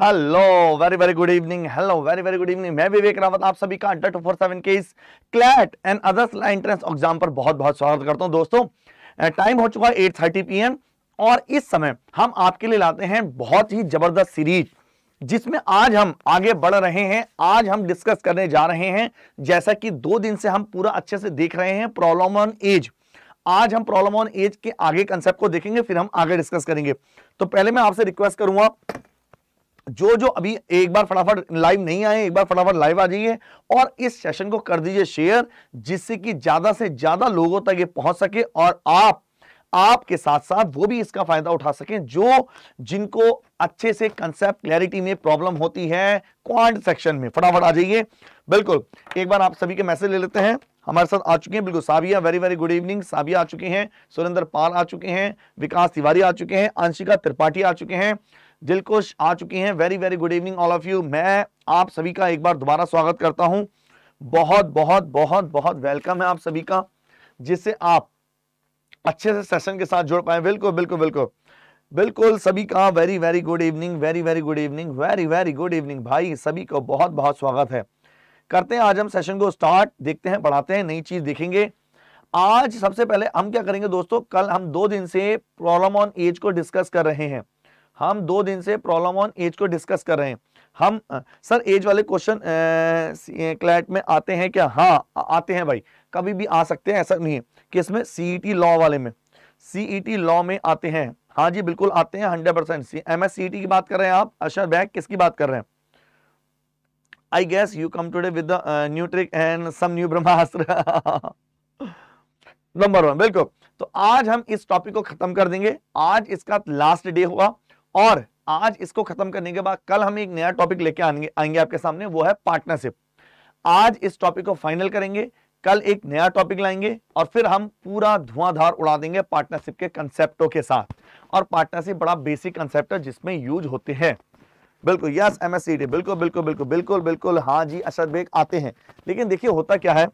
hello very very good evening hello very very good evening मैं विवेक रावत आप सभी का अड्डा टू फोर सेवन के इस CLAT and others entrance exam पर बहुत बहुत स्वागत करता हूं दोस्तों टाइम हो चुका है एट थर्टी पी और इस समय हम आपके लिए लाते हैं बहुत ही जबरदस्त सीरीज जिसमें आज हम आगे बढ़ रहे हैं आज हम डिस्कस करने जा रहे हैं जैसा कि दो दिन से हम पूरा अच्छे से देख रहे हैं प्रॉब्लम ऑन एज आज हम प्रॉब्लम ऑन एज के आगे कंसेप्ट को देखेंगे फिर हम आगे डिस्कस करेंगे तो पहले मैं आपसे रिक्वेस्ट करूंगा जो जो अभी एक बार फटाफट लाइव नहीं आए एक बार फटाफट लाइव आ जाइए और इस सेशन को कर दीजिए शेयर जिससे कि ज्यादा से ज्यादा लोगों तक ये पहुंच सके और आप आपके साथ साथ वो भी इसका फायदा उठा सकें जो जिनको अच्छे से कंसेप्ट क्लैरिटी में प्रॉब्लम होती है क्वांट सेक्शन में फटाफट आ जाइए बिल्कुल एक बार आप सभी के मैसेज ले लेते हैं हमारे साथ आ चुके हैं बिल्कुल Sabia very very good evening Sabia आ चुके हैं सुरेंद्र पाल आ चुके हैं विकास तिवारी आ चुके हैं अंशिका त्रिपाठी आ चुके हैं दिलकुश आ चुकी हैं very very good evening all of you मैं आप सभी का एक बार दोबारा स्वागत करता हूं बहुत बहुत बहुत बहुत वेलकम है आप सभी का जिससे आप अच्छे से सेशन के साथ जुड़ पाए बिल्कुल बिल्कुल बिल्कुल बिल्कुल सभी का very very good evening very very good evening very very good evening भाई सभी को बहुत बहुत स्वागत है करते हैं आज हम सेशन को स्टार्ट देखते हैं पढ़ाते हैं नई चीज देखेंगे आज सबसे पहले हम क्या करेंगे दोस्तों कल हम दो दिन से प्रॉब्लम ऑन एज को डिस्कस कर रहे हैं हम दो दिन से प्रॉब्लम ऑन एज को डिस्कस कर रहे हैं हम सर एज वाले क्वेश्चन क्लैट में आते हैं क्या हाँ आते हैं भाई कभी भी आ सकते हैं ऐसा नहीं है कि इसमें सीईटी लॉ e वाले में सीईटी लॉ e में आते हैं हाँ जी बिल्कुल आते हैं hundred percent M S e की बात कर रहे हैं आप अशर बैग किसकी बात कर रहे हैं I guess you come today with new trick and some new ब्रह्मास्त्र नंबर वन बिल्कुल तो आज हम इस टॉपिक को खत्म कर देंगे आज इसका लास्ट डे हुआ और आज इसको खत्म करने के बाद कल हम एक नया टॉपिक लेके आएंगे आएंगे आपके सामने वो है पार्टनरशिप आज इस टॉपिक को फाइनल करेंगे कल एक नया टॉपिक लाएंगे और फिर हम पूरा धुआंधार उड़ा देंगे पार्टनरशिप के कंसेप्टों के साथ और पार्टनरशिप बड़ा बेसिक कंसेप्ट है जिसमें यूज होते हैं बिल्कुल यस एमएससीडी बिल्कुल बिल्कुल बिल्कुल बिल्कुल बिल्कुल हाँ जी अशद बेग आते हैं लेकिन देखिए होता क्या है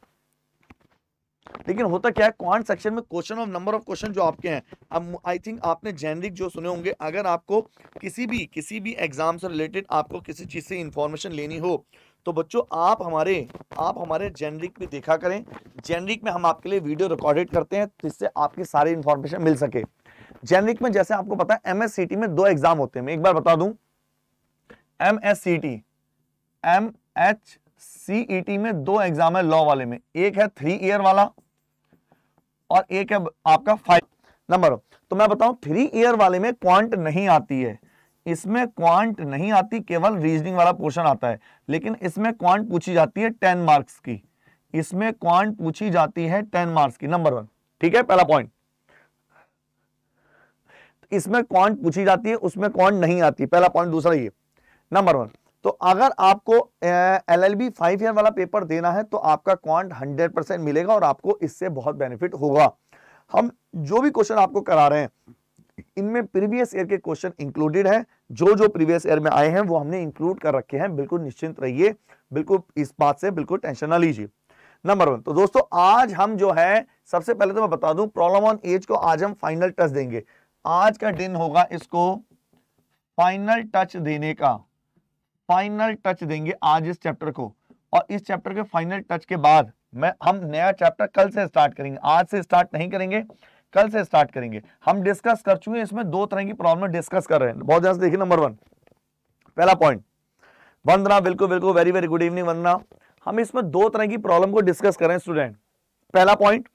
लेकिन होता क्या है क्वांट सेक्शन में question of number of question जो आपके हैं अब आई थिंक आपने जेनरिक जो सुने होंगे अगर आपको किसी भी किसी भी एग्जाम से रिलेटेड आपको किसी चीज़ से इंफॉर्मेशन लेनी हो तो बच्चों आप हमारे आप हमारे जेनरिक भी देखा करें जेनरिक में हम आपके लिए वीडियो रिकॉर्डेड करते हैं जिससे आपकी सारी इन्फॉर्मेशन मिल सके जेनरिक में जैसे आपको पता है एम में दो एग्जाम होते हैं मैं एक बार बता दूं T M H CET e में दो एग्जाम है लॉ वाले में एक है थ्री ईयर वाला और एक है आपका फाइव नंबर तो मैं बताऊं थ्री ईयर वाले में क्वांट नहीं आती है इसमें क्वांट नहीं आती केवल रीजनिंग वाला पोर्शन आता है लेकिन इसमें क्वांट पूछी जाती है टेन मार्क्स की इसमें क्वांट पूछी जाती है टेन मार्क्स की नंबर वन ठीक है पहला पॉइंट इसमें क्वांट पूछी जाती है उसमें क्वांट नहीं आती पहला पॉइंट दूसरा ये नंबर वन तो अगर आपको L L B five year वाला पेपर देना है तो आपका क्वांट हंड्रेड परसेंट मिलेगा और आपको इससे बहुत बेनिफिट होगा हम जो भी क्वेश्चन आपको करा रहे हैं इनमें प्रीवियस ईयर के क्वेश्चन इंक्लूडेड हैं जो जो प्रीवियस ईयर में आए हैं वो हमने इंक्लूड कर रखे हैं बिल्कुल निश्चिंत रहिए बिल्कुल इस बात से बिल्कुल टेंशन ना लीजिए नंबर वन तो दोस्तों आज हम जो है सबसे पहले तो मैं बता दूं प्रॉब्लम ऑन एज को आज हम फाइनल टच देंगे आज का दिन होगा इसको फाइनल टच देने का फाइनल टच देंगे आज इस चैप्टर को और इस चैप्टर के फाइनल टच के बाद मैं हम नया चैप्टर कल से स्टार्ट करेंगे आज से स्टार्ट नहीं करेंगे कल से स्टार्ट करेंगे हम डिस्कस कर चुके हैं इसमें दो तरह की प्रॉब्लम डिस्कस कर रहे हैं बहुत ज्यादा देखिए नंबर वन पहला पॉइंट वंदना बिल्कुल बिल्कुल very very good evening Vandana हम इसमें दो तरह की प्रॉब्लम को डिस्कस कर रहे हैं स्टूडेंट पहला पॉइंट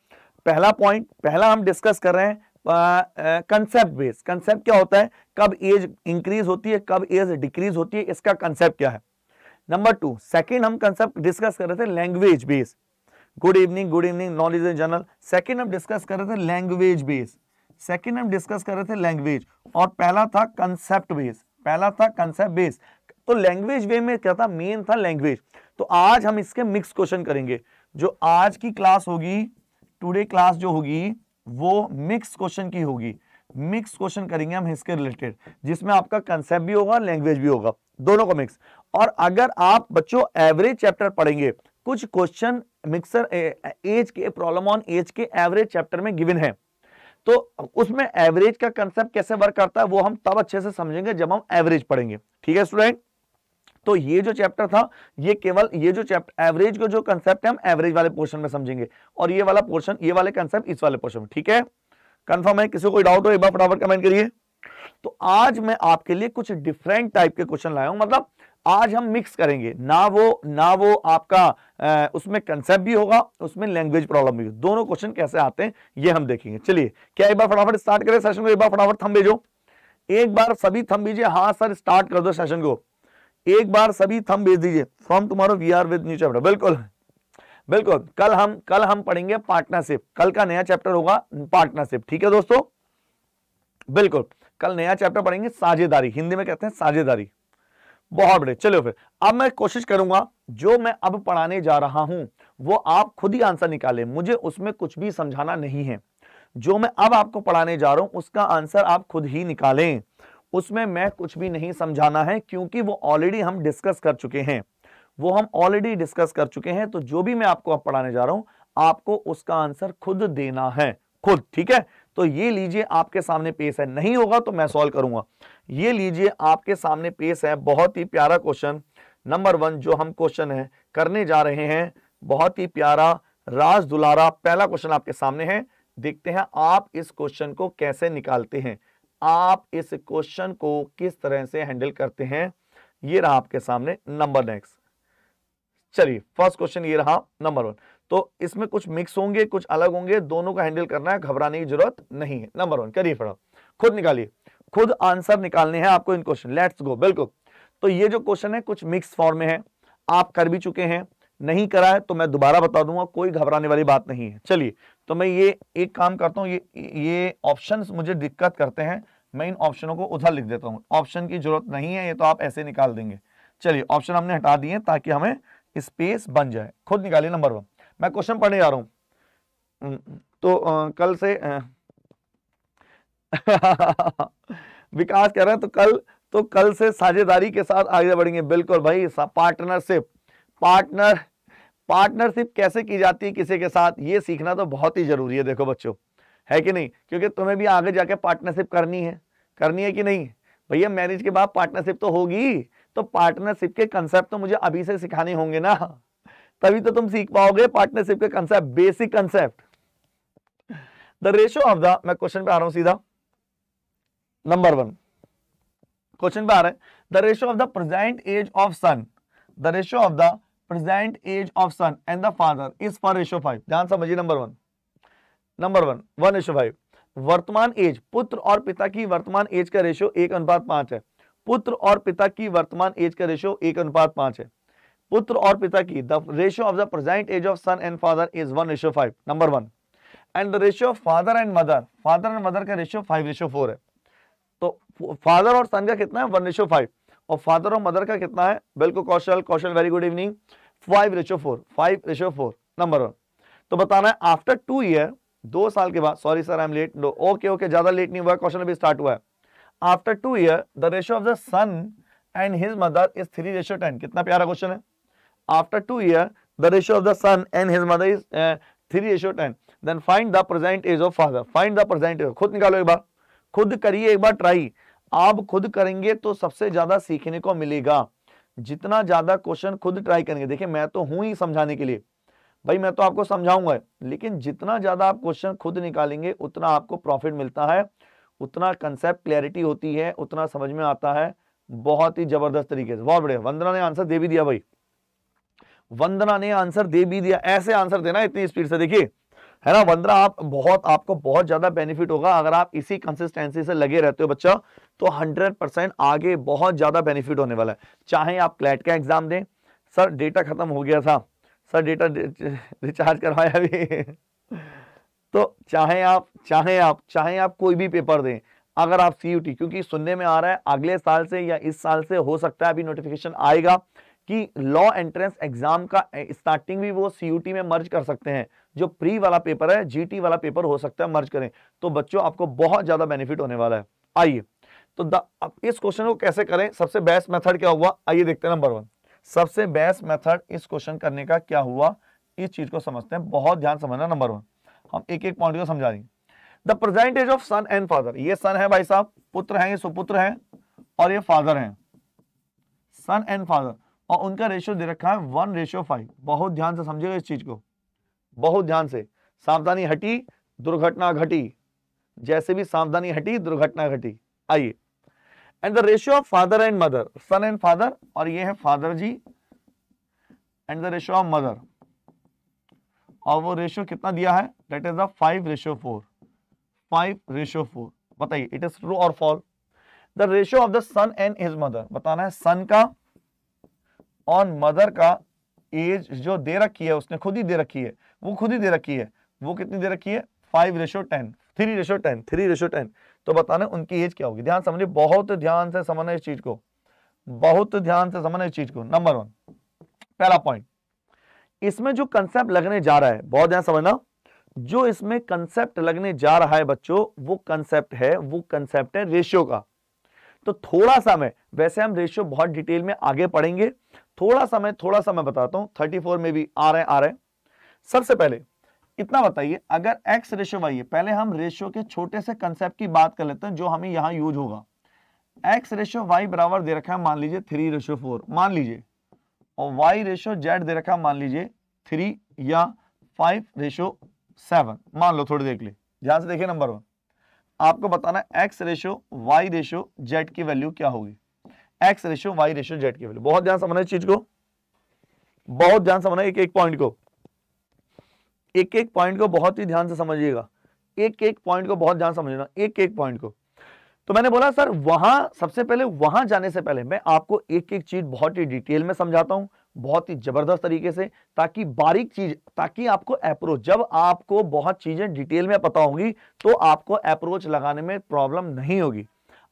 पहला पॉइंट पहला हम डिस्कस कर रहे हैं कंसेप्ट बेस कंसेप्ट क्या होता है कब एज इंक्रीज होती है कब एज डिक्रीज होती है इसका कंसेप्ट क्या है नंबर टू सेकेंड हम कंसेप्ट डिस्कस कर रहे थे language base good evening good evening knowledge in general second हम डिस्कस कर रहे थे लैंग्वेज बेस सेकेंड हम डिस्कस कर रहे थे लैंग्वेज और पहला था कंसेप्ट बेस पहला था कंसेप्ट बेस तो लैंग्वेज वे में क्या था मेन था लैंग्वेज तो आज हम इसके मिक्स क्वेश्चन करेंगे जो आज की क्लास होगी टुडे क्लास जो होगी वो मिक्स क्वेश्चन की होगी मिक्स क्वेश्चन करेंगे हम इसके रिलेटेड जिसमें आपका कंसेप्ट भी होगा लैंग्वेज भी होगा दोनों को मिक्स और अगर आप बच्चों एवरेज चैप्टर पढ़ेंगे कुछ क्वेश्चन मिक्सर एज के प्रॉब्लम ऑन एज के एवरेज चैप्टर में गिवन है तो उसमें एवरेज का कंसेप्ट कैसे वर्क करता है वो हम तब अच्छे से समझेंगे जब हम एवरेज पढ़ेंगे ठीक है स्टूडेंट तो ये जो चैप्टर था ये केवल ये जो चैप्टर एवरेज का जो कंसेप्ट है हम एवरेज वाले पोर्शन में समझेंगे और ये वाला पोर्शन ये वाले कंसेप्ट इस वाले पोर्शन में ठीक है कंफर्म है किसी कोई डाउट हो एक बार फटाफट कमेंट करिए तो आज मैं आपके लिए कुछ डिफरेंट टाइप के क्वेश्चन लाया हूं मतलब आज हम मिक्स करेंगे ना वो ना वो आपका आ, उसमें कंसेप्ट भी होगा उसमें लैंग्वेज प्रॉब्लम भी होगी दोनों क्वेश्चन कैसे आते हैं ये हम देखेंगे चलिए क्या एक बार फटाफट स्टार्ट करें सेशन को एक बार फटाफट थम भेजो एक बार सभी थम भेजिए हाँ सर स्टार्ट कर दो सेशन को एक बार सभी थम भेज दीजिए from tomorrow we are with new chapter बिल्कुल बिल्कुल कल हम कल हम पढ़ेंगे पार्टनरशिप कल का नया चैप्टर होगा पार्टनरशिप ठीक है दोस्तों बिल्कुल कल नया चैप्टर पढ़ेंगे साझेदारी हिंदी में कहते हैं साझेदारी बहुत बड़े चलो फिर अब मैं कोशिश करूंगा जो मैं अब पढ़ाने जा रहा हूं वो आप खुद ही आंसर निकालें मुझे उसमें कुछ भी समझाना नहीं है जो मैं अब आपको पढ़ाने जा रहा हूं उसका आंसर आप खुद ही निकालें उसमें मैं कुछ भी नहीं समझाना है क्योंकि वो ऑलरेडी हम डिस्कस कर चुके हैं वो हम ऑलरेडी डिस्कस कर चुके हैं तो जो भी मैं आपको अब पढ़ाने जा रहा हूं आपको उसका आंसर खुद देना है खुद ठीक है तो ये लीजिए आपके सामने पेश है नहीं होगा तो मैं सॉल्व करूंगा ये लीजिए आपके सामने पेश है बहुत ही प्यारा क्वेश्चन नंबर वन जो हम क्वेश्चन है करने जा रहे हैं बहुत ही प्यारा राज दुलारा पहला क्वेश्चन आपके सामने है देखते हैं आप इस क्वेश्चन को कैसे निकालते हैं आप इस क्वेश्चन को किस तरह से हैंडल करते हैं ये रहा आपके सामने नंबर नेक्स्ट चलिए फर्स्ट क्वेश्चन ये रहा नंबर वन तो इसमें कुछ मिक्स होंगे कुछ अलग होंगे दोनों को हैंडल करना है घबराने की जरूरत नहीं है नंबर वन करिए फटो खुद निकालिए खुद आंसर निकालने हैं आपको इन क्वेश्चन लेट्स गो बिल्कुल तो ये जो क्वेश्चन है कुछ मिक्स फॉर्म में है आप कर भी चुके हैं नहीं करा है तो मैं दोबारा बता दूंगा कोई घबराने वाली बात नहीं है चलिए तो मैं ये एक काम करता हूँ ये ये ऑप्शंस मुझे दिक्कत करते हैं मैं इन ऑप्शनों को उधर लिख देता हूँ ऑप्शन की जरूरत नहीं है ये तो आप ऐसे निकाल देंगे चलिए ऑप्शन हमने हटा दिए ताकि हमें स्पेस बन जाए खुद निकालिए नंबर वन मैं क्वेश्चन पढ़ने जा रहा हूँ हम्म, हम्म, तो आ, कल से विकास कह रहे हैं तो कल तो कल से साझेदारी के साथ आगे बढ़ेंगे बिल्कुल भाई पार्टनरशिप पार्टनर पार्टनरशिप कैसे की जाती है किसी के साथ ये सीखना तो बहुत ही जरूरी है देखो बच्चों है कि नहीं क्योंकि तुम्हें भी आगे जाके पार्टनरशिप करनी है करनी है कि नहीं भैया मैरिज के बाद पार्टनरशिप तो होगी तो पार्टनरशिप के कंसेप्ट तो मुझे अभी से सिखाने होंगे ना तभी तो तुम सीख पाओगे पार्टनरशिप के concept basic concept the ratio of the मैं क्वेश्चन पे आ रहा हूं सीधा नंबर वन क्वेश्चन पे आ रहा है the ratio of the present age of son the ratio of the present age of son and the father is four ratio five ध्यान समझिए number one number one one ratio five वर्तमान age पुत्र और पिता की वर्तमान as का ratio एक अनुपात पांच है पुत्र और पिता की वर्तमान एज का रेशो एक अनुपात पांच है पुत्र और पिता की the ratio of the present age of son and father is one ratio five number one and the ratio of father and mother father and mother का रेशियो फाइव रेशियो फोर है तो फादर और son का कितना है one ratio five और father और mother का कितना है बिल्कुल Kaushal Kaushal very good evening five ratio four five ratio four number one तो बताना है आफ्टर टू ईयर दो साल के बाद sorry sir I am late okay okay ज्यादा लेट नहीं हुआ क्वेश्चन अभी स्टार्ट हुआ है after two year the ratio of the son and his mother is three ratio ten कितना प्यारा क्वेश्चन है after two year the ratio of the son and his mother is three ratio ten then find the present age of father find the present age खुद निकालो एक बार खुद करिए एक बार try आप खुद करेंगे तो सबसे ज्यादा सीखने को मिलेगा जितना ज्यादा क्वेश्चन खुद ट्राई करेंगे देखिए मैं तो हूं ही समझाने के लिए भाई मैं तो आपको समझाऊंगा लेकिन जितना ज़्यादा आप क्वेश्चन खुद निकालेंगे उतना आपको प्रॉफिट मिलता है उतना कंसेप्ट क्लैरिटी होती है उतना समझ में आता है बहुत ही जबरदस्त तरीके से बहुत बढ़िया वंदना ने आंसर दे भी दिया भाई वंदना ने आंसर दे भी दिया ऐसे आंसर देना इतनी स्पीड से देखिए है ना वंदना आप बहुत आपको बहुत ज्यादा बेनिफिट होगा अगर आप इसी कंसिस्टेंसी से लगे रहते हो बच्चा तो 100 परसेंट आगे बहुत ज्यादा बेनिफिट होने वाला है चाहे आप क्लैट का एग्जाम दें सर डेटा खत्म हो गया था सर डेटा रिचार्ज करवाया अभी तो चाहे आप चाहे आप चाहे आप कोई भी पेपर दें अगर आप सी क्योंकि सुनने में आ रहा है अगले साल से या इस साल से हो सकता है अभी नोटिफिकेशन आएगा कि लॉ एंट्रेंस एग्जाम का स्टार्टिंग भी वो सी में मर्ज कर सकते हैं जो प्री वाला पेपर है जीटी वाला पेपर हो सकता है मर्ज करें तो बच्चों आपको बहुत ज्यादा बेनिफिट होने वाला है आइए तो द, अब इस क्वेश्चन को कैसे करें सबसे बेस्ट मेथड क्या हुआ आइए देखते हैं नंबर वन सबसे बेस्ट मेथड इस क्वेश्चन करने का क्या हुआ इस चीज को समझते हैं बहुत ध्यान समझना नंबर वन हम एक एक पॉइंट को समझा रही the present age of son and father ये सन है भाई साहब पुत्र है ये सुपुत्र है और ये फादर है सन एंड फादर और उनका रेशियो दे रखा है वन रेशियो फाइव बहुत ध्यान से समझेगा इस चीज को बहुत ध्यान से सावधानी हटी दुर्घटना घटी जैसे भी सावधानी हटी दुर्घटना घटी आइए and the ratio of father and mother son and father और ये है फादर जी and the ratio of mother और वो रेशियो कितना दिया है that is the five ratio four five ratio four बताइए इट इज ट्रू और fall the ratio of the son and his mother बताना है सन का और मदर का एज जो दे रखी है उसने खुद ही दे रखी है वो खुद ही दे रखी है वो कितनी दे रखी है five ratio ten three ratio ten three ratio ten तो बताना उनकी एज क्या होगी ध्यान समझिए बहुत ध्यान से समझना इस चीज को बहुत ध्यान से समझना इस चीज को नंबर वन पहला पॉइंट इसमें जो कंसेप्ट लगने जा रहा है बहुत ध्यान समझना जो इसमें कंसेप्ट लगने जा रहा है बच्चों वो कंसेप्ट है वो कंसेप्ट है रेशियो का तो थोड़ा सा मैं वैसे हम रेशियो बहुत डिटेल में आगे पढ़ेंगे थोड़ा सा मैं थोड़ा सा मैं बताता हूं 34 में भी आ रहे आ रहे सबसे पहले इतना बताइए अगर एक्स रेशो वाई है पहले हम रेशो के छोटे से कंसेप्ट की बात कर लेते हैं जो हमें यहां यूज होगा एक्स रेशो वाई बराबर दे रखा है मान लीजिए थ्री रेशो फोर मान लीजिए और वाई रेशो जेड दे रखा है मान लीजिए थ्री या फाइव रेशो सेवन मान लो थोड़ी देख लिए ध्यान से देखिए नंबर वन आपको बताना X ratio Y ratio Z की वैल्यू क्या होगी X ratio Y ratio Z की वैल्यू बहुत ध्यान समझना इस चीज को बहुत ध्यान समझना एक एक पॉइंट को एक एक पॉइंट को बहुत ही ध्यान से समझिएगा एक एक पॉइंट को बहुत ध्यान समझना एक एक पॉइंट को तो मैंने बोला सर वहां सबसे पहले वहां जाने से पहले मैं आपको एक एक चीज बहुत ही डिटेल में समझाता हूं बहुत ही जबरदस्त तरीके से ताकि बारीक चीज ताकि आपको अप्रोच जब आपको बहुत चीजें डिटेल में पता होंगी तो आपको अप्रोच लगाने में प्रॉब्लम नहीं होगी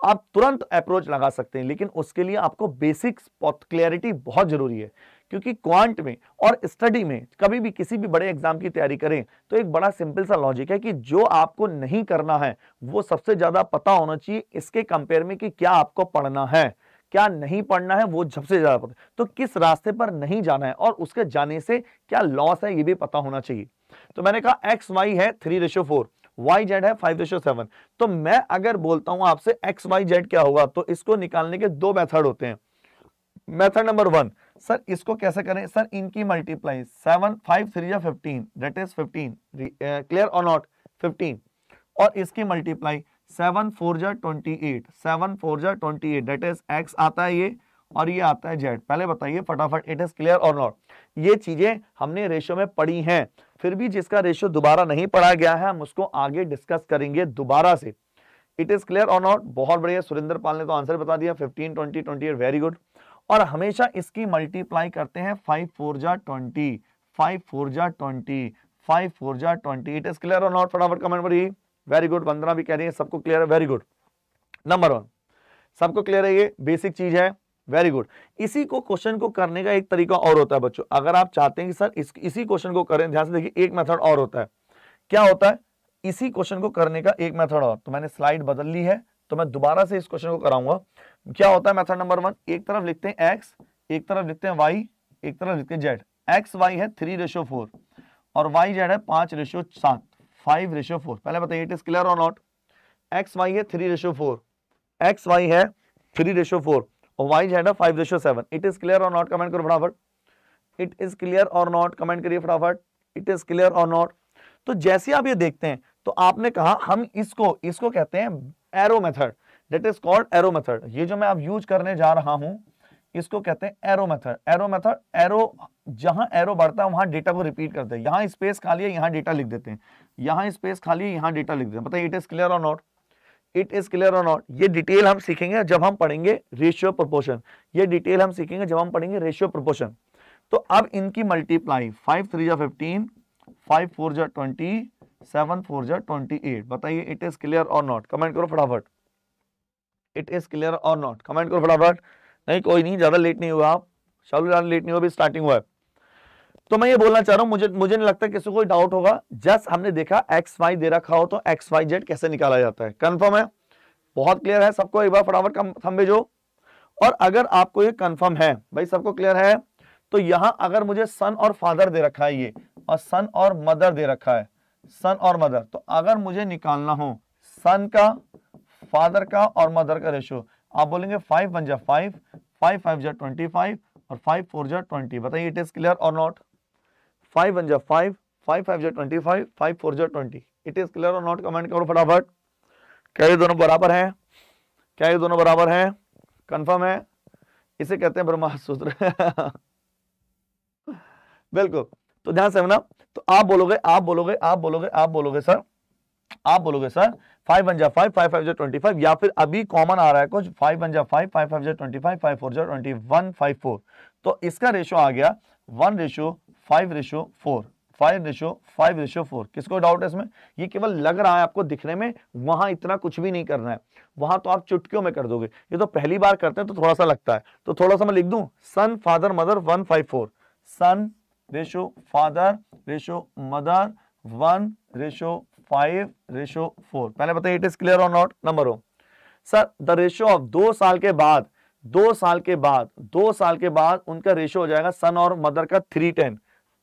आप तुरंत अप्रोच लगा सकते हैं लेकिन उसके लिए आपको बेसिक क्लियरिटी बहुत जरूरी है क्योंकि क्वांट में और स्टडी में कभी भी किसी भी बड़े एग्जाम की तैयारी करें तो एक बड़ा सिंपल सा लॉजिक है कि जो आपको नहीं करना है वो सबसे ज़्यादा पता होना चाहिए इसके कंपेयर में कि क्या आपको पढ़ना है क्या नहीं पढ़ना है वो सबसे ज़्यादा पता तो किस रास्ते पर नहीं जाना है और उसके जाने से क्या लॉस है ये भी पता होना चाहिए तो मैंने कहा एक्स वाई है three ratio four Y Z है फाइव रेशो सेवन तो मैं अगर बोलता हूं आपसे एक्स वाई जेड क्या होगा तो इसको निकालने के दो मेथड होते हैं मेथड नंबर वन सर इसको कैसे करें सर इनकी मल्टीप्लाई सेवन फाइव थ्री या fifteen that is fifteen clear और नॉट फिफ्टीन और इसकी मल्टीप्लाई सेवन फोर जा ट्वेंटी एट सेवन फोर जा twenty eight that is X आता है ये और ये आता है जेड पहले बताइए फटाफट इट इज क्लियर और नॉट ये चीजें हमने रेशो में पढ़ी हैं फिर भी जिसका रेशियो दोबारा नहीं पढ़ा गया है हम उसको आगे डिस्कस करेंगे दोबारा से इट इज क्लियर और नॉट बहुत बढ़िया सुरेंद्र पाल ने तो आंसर बता दिया fifteen twenty twenty very good और हमेशा इसकी मल्टीप्लाई करते हैं फाइव फोर जा ट्वेंटी फाइव फोर जा ट्वेंटी फाइव फोर जा ट्वेंटी इट इज क्लियर और नॉट फटाफट कमेंट पर वेरी गुड वंदना भी कह रही है सबको क्लियर है वेरी गुड नंबर वन सबको क्लियर है ये बेसिक चीज है वेरी गुड इसी को क्वेश्चन को करने का एक तरीका और होता है बच्चों अगर आप चाहते हैं कि सर इस, इसी क्वेश्चन को करें ध्यान से देखिए एक मेथड और होता है क्या होता है इसी क्वेश्चन को करने का एक मेथड और तो मैंने स्लाइड बदल ली है तो मैं दोबारा से इस क्वेश्चन को कराऊंगा क्या होता है मेथड नंबर वन एक तरफ लिखते हैं एक्स एक तरफ लिखते हैं वाई एक तरफ लिखते हैं जेड एक्स वाई है थ्री रेशो फोर और वाई जेड है पांच रेशो सात फाइव रेशो फोर पहले बताइए इट इज क्लियर और नॉट एक्स वाई है three ratio four X Y है थ्री रेशो फोर और वाई जेड है five ratio seven it is clear और नॉट कमेंट करो फटाफट इट इज क्लियर और नॉट कमेंट करिए फटाफट इट इज क्लियर और नॉट तो जैसे आप ये देखते हैं तो आपने कहा हम इसको इसको कहते हैं arrow method that is called arrow method ये जो मैं अब यूज करने जा रहा हूं इसको कहते हैं arrow method arrow method arrow जहां एरो बढ़ता है वहां डेटा को रिपीट करते हैं यहां स्पेस खाली है यहां डेटा लिख देते हैं यहां स्पेस खाली है यहां डेटा लिख देते हैं बताइए इट इज क्लियर और नॉट इट इज क्लियर और नॉट ये डिटेल हम सीखेंगे जब हम पढ़ेंगे रेशियो प्रोपोर्शन ये डिटेल हम सीखेंगे जब हम पढ़ेंगे रेशियो प्रोपोर्शन तो अब इनकी मल्टीप्लाई फाइव थ्री जो फिफ्टीन फाइव फोर जो ट्वेंटी सेवन फोर जो ट्वेंटी एट बताइए इट इज क्लियर और नॉट कमेंट करो फटाफट इट इज क्लियर और नॉट कमेंट करो फटाफट नहीं कोई नहीं ज़्यादा लेट नहीं हुआ आप शालू ज़्यादा लेट नहीं हुआ अभी स्टार्टिंग हुआ है तो मैं ये बोलना चाह रहा हूं मुझे मुझे नहीं लगता किसी कोई डाउट होगा जस्ट हमने देखा एक्स वाई दे रखा हो तो एक्स वाई जेड कैसे निकाला जाता है कन्फर्म है बहुत क्लियर है सबको एक बार फटाफट थम भेजो और अगर आपको ये कन्फर्म है भाई सबको क्लियर है तो यहां अगर मुझे सन और फादर दे रखा है ये और सन और मदर दे रखा है सन और मदर तो अगर मुझे निकालना हो सन का फादर का और मदर का रेशो आप बोलेंगे फाइव वन जा फाइव फाइव फाइव जा ट्वेंटी फाइव और फाइव फोर जा ट्वेंटी बताइए इट इज क्लियर और नॉट फाइव वन जा फाइव फाइव फाइव जा ट्वेंटी फाइव फाइव फोर जा ट्वेंटी इट इज क्लियर और नॉट कमेंट करो फटाफट क्या ये दोनों बराबर हैं क्या ये दोनों बराबर हैं कंफर्म है इसे कहते हैं ब्रह्मा सूत्र बिल्कुल तो ध्यान से ना तो आप बोलोगे आप बोलोगे आप बोलोगे आप बोलोगे सर आप बोलोगे सर फाइव वन जा फाइव फाइव फाइव जो ट्वेंटी फाइव या फिर अभी कॉमन आ रहा है कुछ फाइव वन जा फाइव फाइव फाइव जो ट्वेंटी फाइव फाइव फोर जो ट्वेंटी वन फाइव फोर तो इसका रेशो आ गया one ratio five ratio four five ratio five ratio four किसको डाउट है इसमें ये केवल लग रहा है आपको दिखने में वहां इतना कुछ भी नहीं करना है वहां तो आप चुटकियों में कर दोगे ये तो पहली बार करते हैं तो थोड़ा सा लगता है तो थोड़ा सा मैं लिख दू son father mother one five four son ratio father ratio mother one ratio five ratio four पहले बताइए इट इज क्लियर और नॉट नंबर हो सर द रेशो ऑफ दो साल के बाद दो साल के बाद दो साल के बाद उनका रेशो हो जाएगा सन और मदर का थ्री टेन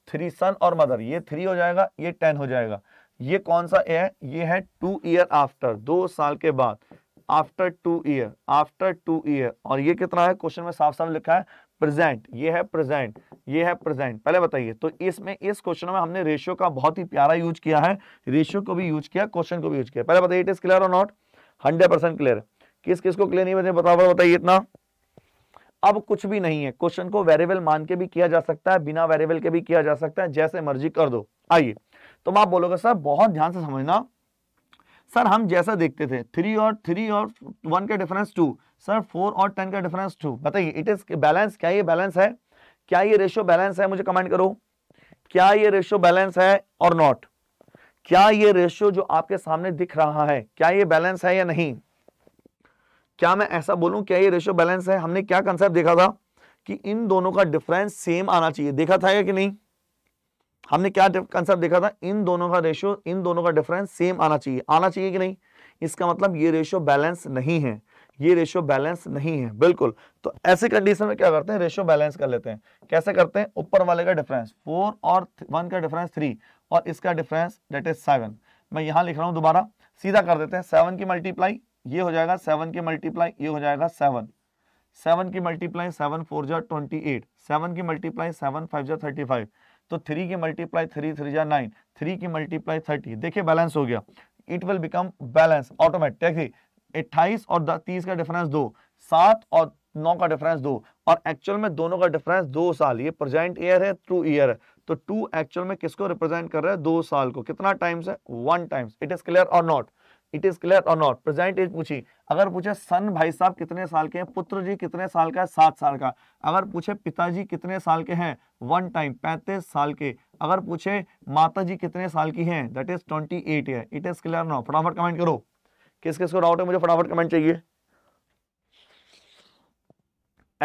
थ्री सन और मदर ये थ्री हो जाएगा ये टेन हो जाएगा ये कौन सा ए है ये है टू ईयर आफ्टर दो साल के बाद after two year after two year और ये कितना है क्वेश्चन में साफ साफ लिखा है प्रेजेंट ये है प्रेजेंट ये है प्रेजेंट पहले बताइए तो इसमें इस क्वेश्चन में हमने रेशियो का बहुत ही प्यारा यूज किया है रेशियो को भी यूज किया क्वेश्चन को भी यूज किया पहले बताइए इट इज क्लियर और नॉट हंड्रेड परसेंट क्लियर किस किस को क्लियर नहीं बताओ बताइए इतना अब कुछ भी नहीं है क्वेश्चन को वेरिएबल मान के भी किया जा सकता है बिना वेरिएबल के भी किया जा सकता है जैसे मर्जी कर दो आइए तो आप बोलोगे सर बहुत ध्यान से समझना सर हम जैसा देखते थे थ्री और थ्री और वन के डिफरेंस टू सर फोर और टेन का डिफरेंस टू बताइए इट इज बैलेंस क्या ये बैलेंस है क्या ये रेशियो बैलेंस है मुझे कमेंट करो क्या ये रेशियो बैलेंस है और नॉट क्या ये रेशियो जो आपके सामने दिख रहा है क्या ये बैलेंस है या नहीं क्या मैं ऐसा बोलूं क्या ये रेशियो बैलेंस है हमने क्या कंसेप्ट देखा था कि इन दोनों का डिफरेंस सेम आना चाहिए देखा था या कि नहीं हमने क्या कंसेप्ट देखा था इन दोनों का रेशियो इन दोनों का डिफरेंस सेम आना चाहिए आना चाहिए कि नहीं इसका मतलब ये रेशियो बैलेंस नहीं है ये रेशियो बैलेंस नहीं है बिल्कुल तो ऐसे कंडीशन में क्या करते हैं रेशियो बैलेंस कर लेते हैं कैसे करते हैं ऊपर वाले का डिफरेंस फोर और वन का डिफरेंस थ्री और इसका डिफरेंस डेट इज सेवन मैं यहां लिख रहा हूं दोबारा सीधा कर देते हैं सेवन की मल्टीप्लाई ये हो जाएगा सेवन की मल्टीप्लाई ये हो जाएगा सेवन सेवन की मल्टीप्लाई सेवन फोर जा ट्वेंटी एट सेवन की मल्टीप्लाई सेवन फाइव जा थर्टी फाइव तो थ्री की मल्टीप्लाई थ्री थ्री जा नाइन थ्री की मल्टीप्लाई थर्टी देखिए बैलेंस हो गया it will become balance automatic देखिए अट्ठाईस और तीस का डिफरेंस दो सात और नौ का डिफरेंस दो और एक्चुअल में दोनों का डिफरेंस दो साल ये प्रेजेंट ईयर है ट्रू ईयर है तो टू एक्चुअल में किसको रिप्रेजेंट कर रहा है दो साल को कितना टाइम्स है one times it is clear और नॉट इट इज क्लियर और नॉट प्रेजेंट एज पूछी अगर पूछे सन भाई साहब कितने साल के हैं पुत्र जी कितने साल का है सात साल का अगर पूछे पिताजी कितने साल के हैं वन टाइम पैंतीस साल के अगर पूछे माता जी कितने साल की हैं that is twenty eight year it is clear not फटाफट कमेंट करो किस किस को डाउट है मुझे फटाफट कमेंट चाहिए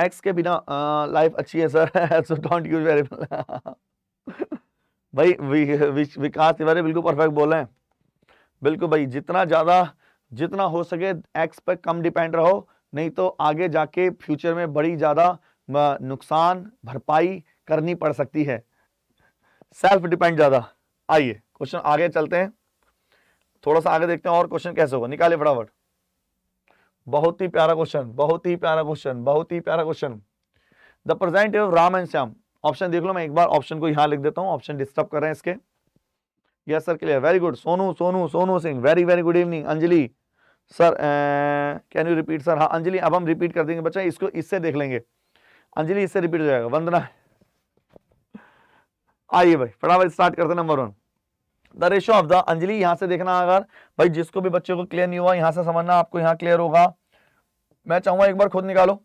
एक्स के बिना लाइफ अच्छी है sir so don't use variable भाई विकास तिवारी बिल्कुल परफेक्ट बोले हैं बिल्कुल भाई जितना ज़्यादा जितना हो सके एक्स पर कम डिपेंड रहो नहीं तो आगे जाके फ्यूचर में बड़ी ज़्यादा नुकसान भरपाई करनी पड़ सकती है सेल्फ डिपेंड ज़्यादा आइए क्वेश्चन आगे चलते हैं थोड़ा सा आगे देखते हैं और क्वेश्चन कैसे होगा निकाले फटाफट बहुत ही प्यारा क्वेश्चन बहुत ही प्यारा क्वेश्चन बहुत ही प्यारा question the present of Ram and Shyam option देख लो मैं एक बार ऑप्शन को यहां लिख देता हूं ऑप्शन डिस्टर्ब कर रहे हैं इसके yes sir clear very good Sonu Sonu Sonu Singh very very good evening Anjali sir can you repeat sir हाँ अंजलि अब हम रिपीट कर देंगे बच्चा इसको इससे देख लेंगे अंजलि इससे रिपीट हो जाएगा वंदना आइए भाई फटाफट स्टार्ट करते number one the ratio of the Anjali यहां से देखना अगर भाई जिसको भी बच्चे को क्लियर नहीं हुआ यहां से समझना आपको यहां क्लियर होगा मैं चाहूंगा एक बार खुद निकालो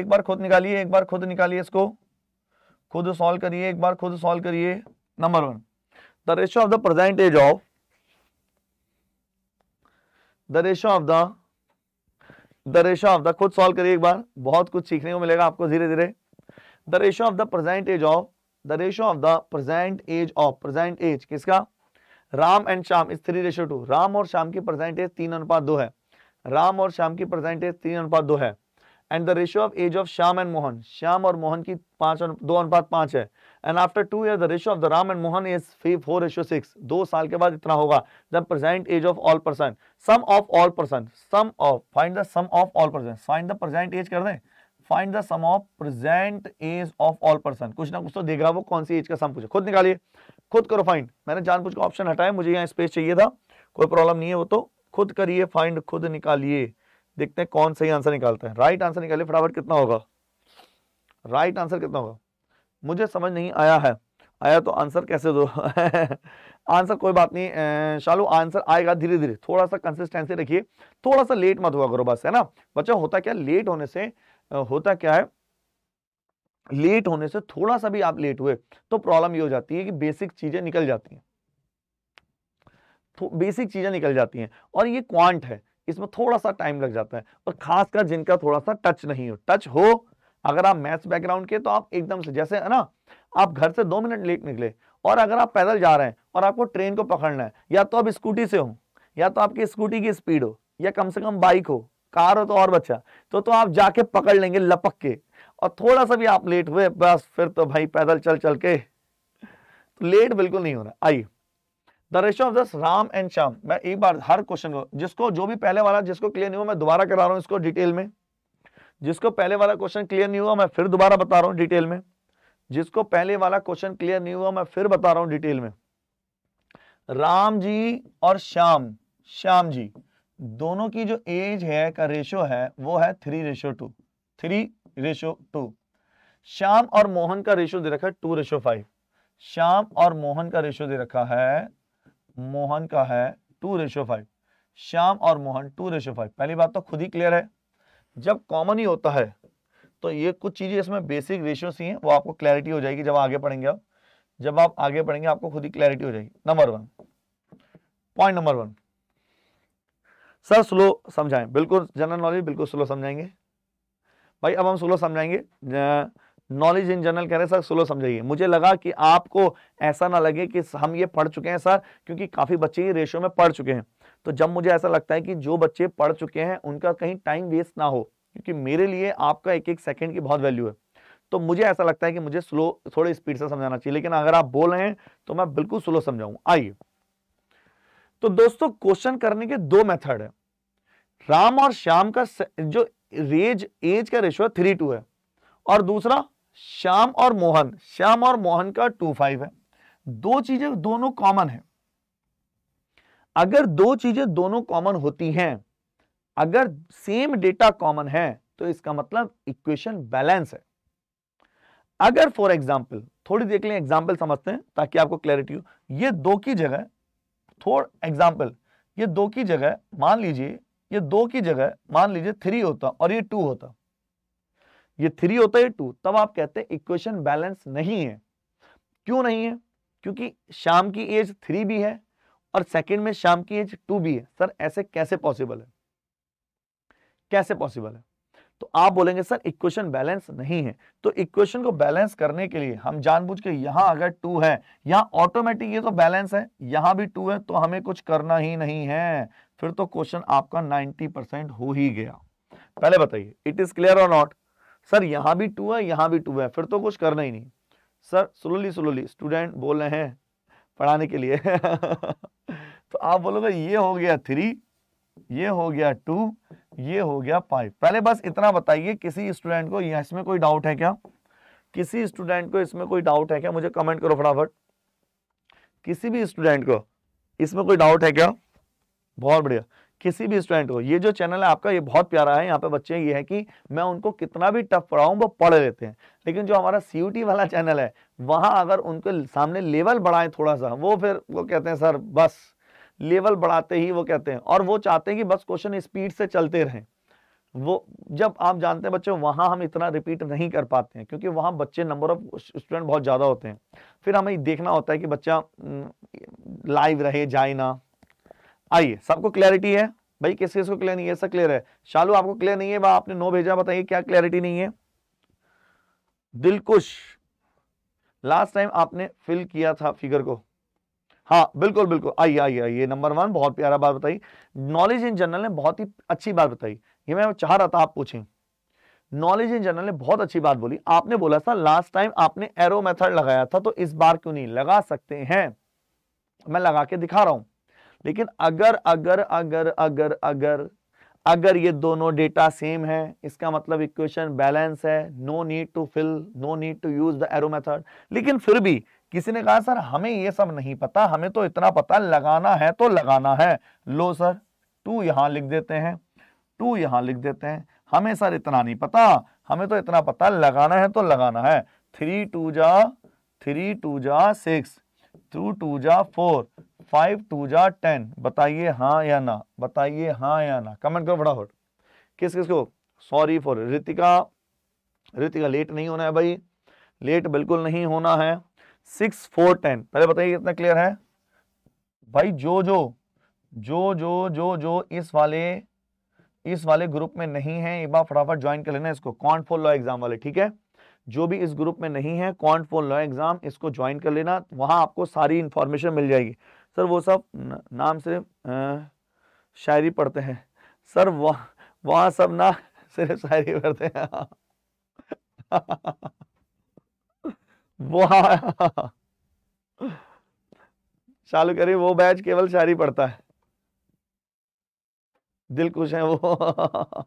एक बार खुद निकालिए एक बार खुद निकालिए इसको खुद सॉल्व करिए एक बार खुद सॉल्व करिए number one the ratio of the present age of the ratio of the the ratio of the खुद सॉल्व करिए एक बार बहुत कुछ सीखने को मिलेगा आपको धीरे धीरे the ratio of the present age of the ratio of the present age of present age किसका Ram and Shyam is three ratio two Ram और श्याम की प्रेजेंट एज तीन अनुपात दो है राम और श्याम की प्रेजेंट एज तीन अनुपात दो है and the ratio of age of Shyam and Mohan Shyam और मोहन की पांच दो अनुपात पांच है and after two year the ratio of the Ram and Mohan is फी फोर रेशो सिक्स दो साल के बाद इतना होगा the present age of all person sum of all person sum of find the sum of all person find the present age कर दें find the sum of present age of all person कुछ ना कुछ तो देख रहा वो कौन सी एज का सम पूछे खुद निकालिए खुद करो फाइंड मैंने जानबूझ के ऑप्शन हटाया मुझे यहाँ स्पेस चाहिए था कोई प्रॉब्लम नहीं है वो तो खुद करिए फाइंड खुद निकालिए देखते हैं कौन सही आंसर निकालता है राइट आंसर निकालिए फटाफट कितना होगा राइट आंसर कितना होगा मुझे समझ नहीं आया है आया तो आंसर कैसे दो आंसर कोई बात नहीं शालू आंसर आएगा धीरे धीरे थोड़ा सा कंसिस्टेंसी रखिए थोड़ा सा लेट मत हुआ करो बस है ना बच्चा होता क्या लेट होने से होता क्या है लेट होने से थोड़ा सा भी आप लेट हुए तो प्रॉब्लम ये हो जाती है कि बेसिक चीजें निकल जाती हैं बेसिक चीजें निकल जाती हैं और ये क्वांट है इसमें थोड़ा सा टाइम लग जाता है और खासकर जिनका थोड़ा सा टच नहीं हो टच हो अगर आप मैथ्स बैकग्राउंड के तो आप एकदम से जैसे है ना आप घर से दो मिनट लेट निकले और अगर आप पैदल जा रहे हैं और आपको ट्रेन को पकड़ना है या तो आप स्कूटी से हो या तो आपकी स्कूटी की स्पीड हो या कम से कम बाइक हो कार हो तो और बच्चा तो तो आप जाके पकड़ लेंगे लपक के और थोड़ा सा भी आप लेट हुए बस फिर तो भाई पैदल चल चल के तो लेट बिल्कुल नहीं हो रहा आइए द रेशो ऑफ दस राम एंड श्याम मैं एक बार हर क्वेश्चन को जिसको जो भी पहले वाला जिसको क्लियर नहीं हुआ मैं दोबारा करा रहा हूँ इसको डिटेल में जिसको पहले वाला क्वेश्चन क्लियर नहीं हुआ मैं फिर दोबारा बता रहा हूँ डिटेल में जिसको पहले वाला क्वेश्चन क्लियर नहीं हुआ मैं फिर बता रहा हूँ डिटेल में राम जी और श्याम श्याम जी दोनों की जो एज है का रेशो है वो है three ratio two three ratio two Shyam और मोहन का रेशो दे रखा है टू रेशो फाइव श्याम और मोहन का रेशो दे रखा है मोहन का है टू रेशो फाइव श्याम और मोहन टू रेशो फाइव पहली बात तो खुद ही क्लियर है जब कॉमन ही होता है तो ये कुछ चीज़ें इसमें बेसिक रेशियो सी हैं वो आपको क्लैरिटी हो जाएगी जब आगे पढ़ेंगे आप जब आप आगे पढ़ेंगे आपको खुद ही क्लैरिटी हो जाएगी number one point number one sir slow समझाएं बिल्कुल जनरल नॉलेज बिल्कुल स्लो समझाएंगे भाई अब हम स्लो समझाएंगे नॉलेज इन जनरल कह रहे हैं सर स्लो समझाइए मुझे लगा कि आपको ऐसा ना लगे कि हम ये पढ़ चुके हैं सर क्योंकि काफ़ी बच्चे ये रेशो में पढ़ चुके हैं तो जब मुझे ऐसा लगता है कि जो बच्चे पढ़ चुके हैं उनका कहीं टाइम वेस्ट ना हो क्योंकि मेरे लिए आपका एक एक सेकेंड की बहुत वैल्यू है तो मुझे ऐसा लगता है कि मुझे स्लो थोड़े स्पीड से समझाना चाहिए लेकिन अगर आप बोल रहे हैं तो मैं बिल्कुल स्लो समझाऊँ आइए तो दोस्तों क्वेश्चन करने के दो मेथड है राम और श्याम का जो रेज एज का रेशो है थ्री टू है और दूसरा श्याम और मोहन श्याम और मोहन का टू फाइव है दो चीजें दोनों कॉमन है अगर दो चीजें दोनों कॉमन होती हैं अगर सेम डेटा कॉमन है तो इसका मतलब इक्वेशन बैलेंस है अगर फॉर एग्जाम्पल थोड़ी देख लें एग्जाम्पल समझते हैं ताकि आपको क्लैरिटी हो ये दो की जगह थोड़ा एग्जाम्पल ये दो की जगह मान लीजिए ये दो की जगह मान लीजिए थ्री होता और ये टू होता ये थ्री होता है टू तब आप कहते हैं इक्वेशन बैलेंस नहीं है क्यों नहीं है क्योंकि शाम की एज थ्री भी है और सेकंड में शाम की एज टू भी है सर ऐसे कैसे पॉसिबल है कैसे पॉसिबल है तो आप बोलेंगे सर इक्वेशन बैलेंस नहीं है तो इक्वेशन को बैलेंस करने के लिए हम जानबूझ के यहां अगर टू है यहां ऑटोमेटिक ये तो बैलेंस है यहां भी टू है तो हमें कुछ करना ही नहीं है फिर तो क्वेश्चन आपका 90 परसेंट हो ही गया पहले बताइए इट इज क्लियर और नॉट सर यहां भी टू है यहां भी टू है फिर तो कुछ करना ही नहीं सर सुलोली सुलोली स्टूडेंट बोल रहे हैं पढ़ाने के लिए तो आप बोलोगे ये हो गया थ्री ये हो गया टू ये हो गया पाइप पहले बस इतना बताइए किसी स्टूडेंट को यहाँ इसमें कोई डाउट है क्या किसी स्टूडेंट को इसमें कोई डाउट है क्या मुझे कमेंट करो फटाफट किसी भी स्टूडेंट को इसमें कोई डाउट है क्या बहुत बढ़िया किसी भी स्टूडेंट को ये जो चैनल है आपका ये बहुत प्यारा है यहाँ पे बच्चे ये है कि मैं उनको कितना भी टफ पढ़ाऊँ वो पढ़ लेते हैं लेकिन जो हमारा सी वाला चैनल है वहाँ अगर उनके सामने लेवल बढ़ाएं थोड़ा सा वो फिर वो कहते हैं सर बस लेवल बढ़ाते ही वो कहते हैं और वो चाहते हैं कि बस क्वेश्चन स्पीड से चलते रहें वो जब आप जानते हैं बच्चों वहाँ हम इतना रिपीट नहीं कर पाते हैं क्योंकि वहाँ बच्चे नंबर ऑफ स्टूडेंट बहुत ज़्यादा होते हैं फिर हमें देखना होता है कि बच्चा लाइव रहे जाए ना आइए सबको क्लैरिटी है भाई किस किस को क्लियर नहीं है सब क्लियर है शालू आपको क्लियर नहीं है वह आपने नो भेजा बताइए क्या क्लैरिटी नहीं है दिलकुश लास्ट टाइम आपने फिल किया था फिगर को हाँ बिल्कुल बिल्कुल आइए आइए आइए नंबर वन बहुत प्यारा बात बताई नॉलेज इन जनरल ने बहुत ही अच्छी बात बताई ये मैं चाह रहा था आप पूछें नॉलेज इन जनरल ने बहुत अच्छी बात बोली आपने बोला था लास्ट टाइम आपने एरो मेथड लगाया था तो इस बार क्यों नहीं लगा सकते हैं मैं लगा के दिखा रहा हूं लेकिन अगर अगर अगर अगर अगर अगर ये दोनों डेटा सेम है इसका मतलब इक्वेशन बैलेंस है no need to fill no need to use the arrow method लेकिन फिर भी किसी ने कहा सर हमें ये सब नहीं पता हमें तो इतना पता लगाना है तो लगाना है लो सर टू यहाँ लिख देते हैं टू यहाँ लिख देते हैं हमें सर इतना नहीं पता हमें तो इतना पता लगाना है तो लगाना है थ्री टू जा थ्री टू जा सिक्स टू टू जा फोर फाइव टू जा टेन बताइए हाँ या ना बताइए हाँ या ना कमेंट करो बड़ा फटाफट किस किस को sorry for Ritika Ritika late नहीं होना है भाई लेट बिल्कुल नहीं होना है सिक्स फोर टेन पहले बताइए कितना क्लियर है भाई जो जो जो जो जो जो इस वाले इस वाले ग्रुप में नहीं है एक बार फटाफट ज्वाइन कर लेना इसको कॉन्ट फॉर लॉ एग्जाम वाले ठीक है जो भी इस ग्रुप में नहीं है कॉन्ट फॉर लॉ एग्जाम इसको ज्वाइन कर लेना वहां आपको सारी इंफॉर्मेशन मिल जाएगी सर वो सब नाम से शायरी पढ़ते हैं सर वह वहाँ सब ना सिर्फ शायरी पढ़ते हैं वाह चालू करें वो बैच केवल शायरी पढ़ता है दिल खुश है वो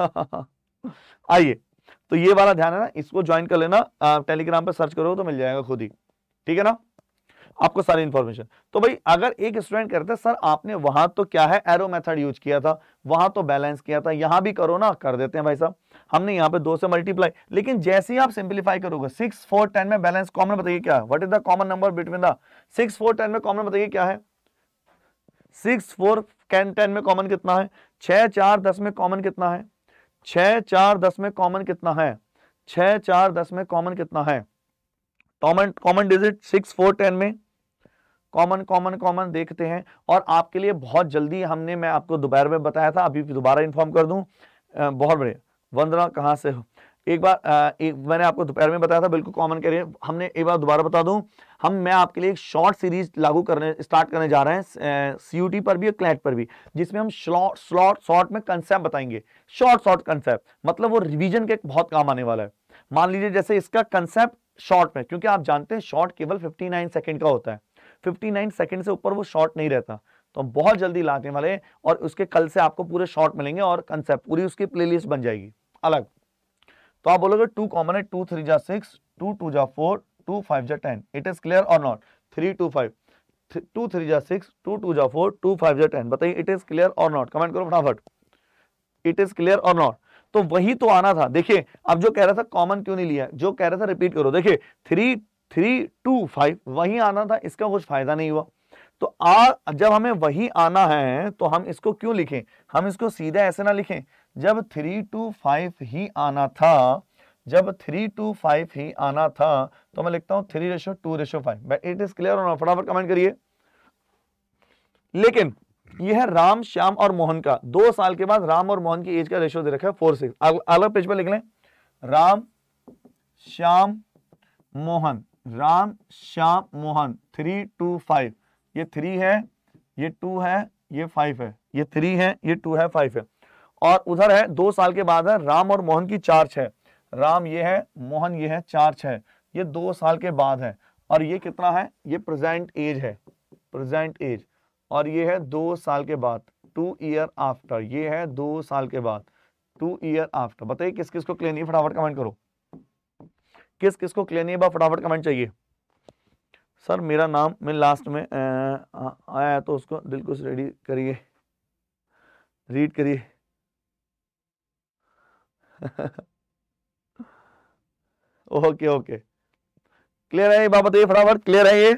आइए तो ये वाला ध्यान है ना इसको ज्वाइन कर लेना टेलीग्राम पर सर्च करो तो मिल जाएगा खुद ही ठीक है ना आपको सारी इंफॉर्मेशन तो भाई अगर एक स्टूडेंट करते सर आपने वहां तो क्या है एरो मेथड यूज किया था वहां तो बैलेंस किया था यहां भी करो ना कर देते हैं भाई साहब हमने यहाँ पे दो से मल्टीप्लाई लेकिन जैसे ही आप सिंप्लीफाई करोगे सिक्स फोर टेन में बैलेंस कॉमन बताइए क्या what is the common number between the six four ten में कॉमन बताइए क्या है सिक्स फोर कैन टेन में कॉमन कितना है छह चार दस में कॉमन कितना है छह चार दस में कॉमन कितना है छह चार दस में कॉमन कितना है common common digit six four ten में कॉमन कॉमन कॉमन देखते हैं और आपके लिए बहुत जल्दी हमने मैं आपको दोपहर में बताया था अभी दोबारा इन्फॉर्म कर दूं बहुत बढ़िया वंदना कहाँ से हो एक बार एक मैंने आपको दोपहर में बताया था बिल्कुल कॉमन करिए हमने एक बार दोबारा बता दूं हम मैं आपके लिए एक शॉर्ट सीरीज लागू करने स्टार्ट करने जा रहे हैं सीयूटी पर भी और क्लैट पर भी जिसमें हम स्लॉट स्लॉट शॉर्ट में कंसेप्ट बताएंगे शॉर्ट शॉर्ट कंसेप्ट मतलब वो रिवीजन के बहुत काम आने वाला है मान लीजिए जैसे इसका कंसेप्ट शॉर्ट में क्योंकि आप जानते हैं शॉर्ट केवल फिफ्टी नाइन का होता है फिफ्टी नाइन से ऊपर वो शॉर्ट नहीं रहता तो हम बहुत जल्दी लाने वाले और उसके कल से आपको पूरे शॉर्ट मिलेंगे और कंसेप्ट पूरी उसकी प्लेलिस्ट बन जाएगी अलग तो आप बोलोगे टू कॉमन है टू थ्री जा सिक्स टू टू जा फोर टू फाइव जा टेन इट इज क्लियर और not three two five two three जा सिक्स टू टू जा फोर टू फाइव जा टेन बताइए इट इज क्लियर और नॉट कमेंट करो फटाफट इट इज क्लियर और नॉट तो वही तो आना था देखिए अब जो कह रहा था कॉमन क्यों नहीं लिया जो कह रहा था रिपीट करो देखिए थ्री थ्री टू फाइव वही आना था इसका कुछ फायदा नहीं हुआ तो आ जब हमें वही आना है तो हम इसको क्यों लिखें हम इसको सीधा ऐसे ना लिखें जब थ्री टू फाइव ही आना था जब थ्री टू फाइव ही आना था तो मैं लिखता हूं three ratio two ratio five it is clear और फटाफट कमेंट करिए लेकिन यह है राम श्याम और मोहन का दो साल के बाद राम और मोहन की एज का रेशो दे रखा है फोर सिक्स अगला पेज पर लिख लें Ram Shyam Mohan Ram Shyam Mohan three two five ये थ्री है ये टू है ये फाइव है ये थ्री है ये टू है फाइव है और उधर है दो साल के बाद है राम और मोहन की चार छह राम ये है मोहन ये है चार छह ये दो साल के बाद है और ये कितना है ये प्रेजेंट एज है प्रेजेंट एज और ये है दो साल के बाद टू ईयर आफ्टर ये है दो साल के बाद टू ईयर आफ्टर बताइए किस किस को क्लियर नहीं फटाफट कमेंट करो किस किस को क्लियर नहीं फटाफट कमेंट चाहिए सर मेरा नाम मैं लास्ट में आ, आ, आया तो उसको दिल को रेडी करिए रीड करिए ओके ओके क्लियर है ये बात तो बताइए फटाफट क्लियर है ये